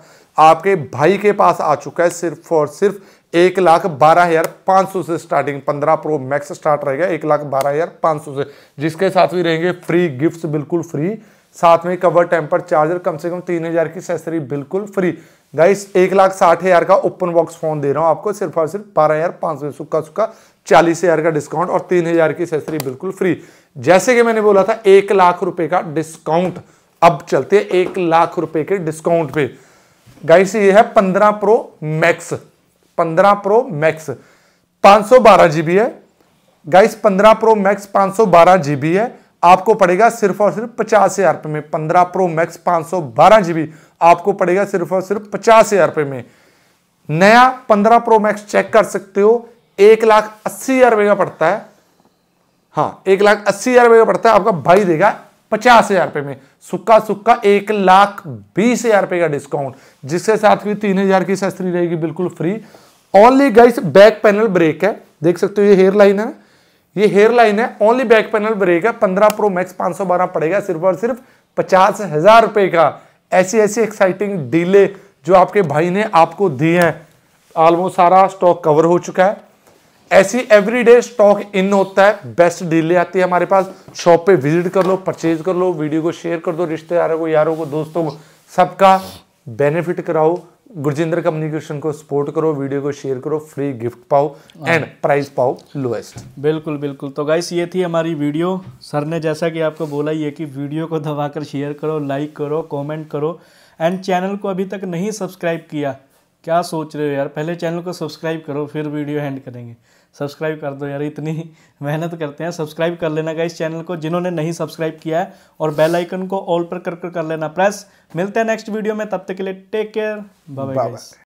[SPEAKER 1] आपके भाई के पास आ चुका है सिर्फ और सिर्फ एक लाख बारह हजार पांच सौ से स्टार्टिंग पंद्रह प्रो मैक्स स्टार्ट रहेगा एक लाख बारह हजार पांच सौ से जिसके साथ भी रहेंगे फ्री गिफ्ट्स बिल्कुल फ्री साथ में कवर टेम्पर चार्जर कम से कम तीन हज़ार की सेसरी बिल्कुल फ्री गाइस एक लाख साठ हज़ार का ओपन बॉक्स फ़ोन दे रहा हूं आपको सिर्फ और सिर्फ बारह हज़ार पांच सौ सुखा सुखा चालीस हज़ार का डिस्काउंट और तीन हज़ार की सेसरी बिल्कुल फ्री जैसे कि मैंने बोला था एक लाख रुपए का डिस्काउंट अब चलते एक लाख रुपए के डिस्काउंट पे गाइस ये है पंद्रह प्रो मैक्स पंद्रह प्रो मैक्स पांच सौ बारह जीबी है गाइस पंद्रह प्रो मैक्स पांच सौ बारह जीबी है आपको पड़ेगा सिर्फ और सिर्फ पचास हजार रुपए में पंद्रह प्रो मैक्स पांच सौ बारह जीबी आपको पड़ेगा सिर्फ और सिर्फ पचास हजार रुपए में नया पंद्रह प्रो मैक्स चेक कर सकते हो एक लाख अस्सी हजार रुपए का पड़ता है हाँ एक लाख अस्सी हजार रुपए का पड़ता है आपका भाई देगा पचास हजार रुपए में सुक्का सुक्का एक लाख बीस हजार रुपए का डिस्काउंट जिसके साथ भी तीन हजार की सस्त्री रहेगी बिल्कुल free only guys back panel break है देख सकते हो ये हेयर लाइन है ना ये हेयर लाइन है ओनली बैक पैनल बनेगा पंद्रह प्रो मैक्स पांच सौ बारह पड़ेगा सिर्फ और सिर्फ पचास हजार रुपए का ऐसी ऐसी एक्साइटिंग डीले जो आपके भाई ने आपको दी है ऑलमोस्ट सारा स्टॉक कवर हो चुका है ऐसी एवरीडे स्टॉक इन होता है बेस्ट डीले आती है हमारे पास शॉप पे विजिट कर लो परचेज कर लो वीडियो को शेयर कर दो रिश्तेदारों को यारों को दोस्तों को सबका बेनिफिट कराओ गुरजिंदर कम्युनिकेशन को सपोर्ट करो वीडियो को शेयर करो फ्री गिफ्ट पाओ हाँ। एंड प्राइस पाओ लोएस्ट बिल्कुल
[SPEAKER 3] बिल्कुल तो गाइस ये थी हमारी वीडियो सर ने जैसा कि आपको बोला ये कि वीडियो को दबाकर शेयर करो लाइक करो कमेंट करो एंड चैनल को अभी तक नहीं सब्सक्राइब किया क्या सोच रहे हो यार पहले चैनल को सब्सक्राइब करो फिर वीडियो हैंड करेंगे सब्सक्राइब कर दो यार इतनी मेहनत करते हैं सब्सक्राइब कर लेना इस चैनल को जिन्होंने नहीं सब्सक्राइब किया है और बेल आइकन को ऑल पर कर कर लेना प्रेस मिलते हैं नेक्स्ट वीडियो में तब तक के लिए टेक केयर बाय बाय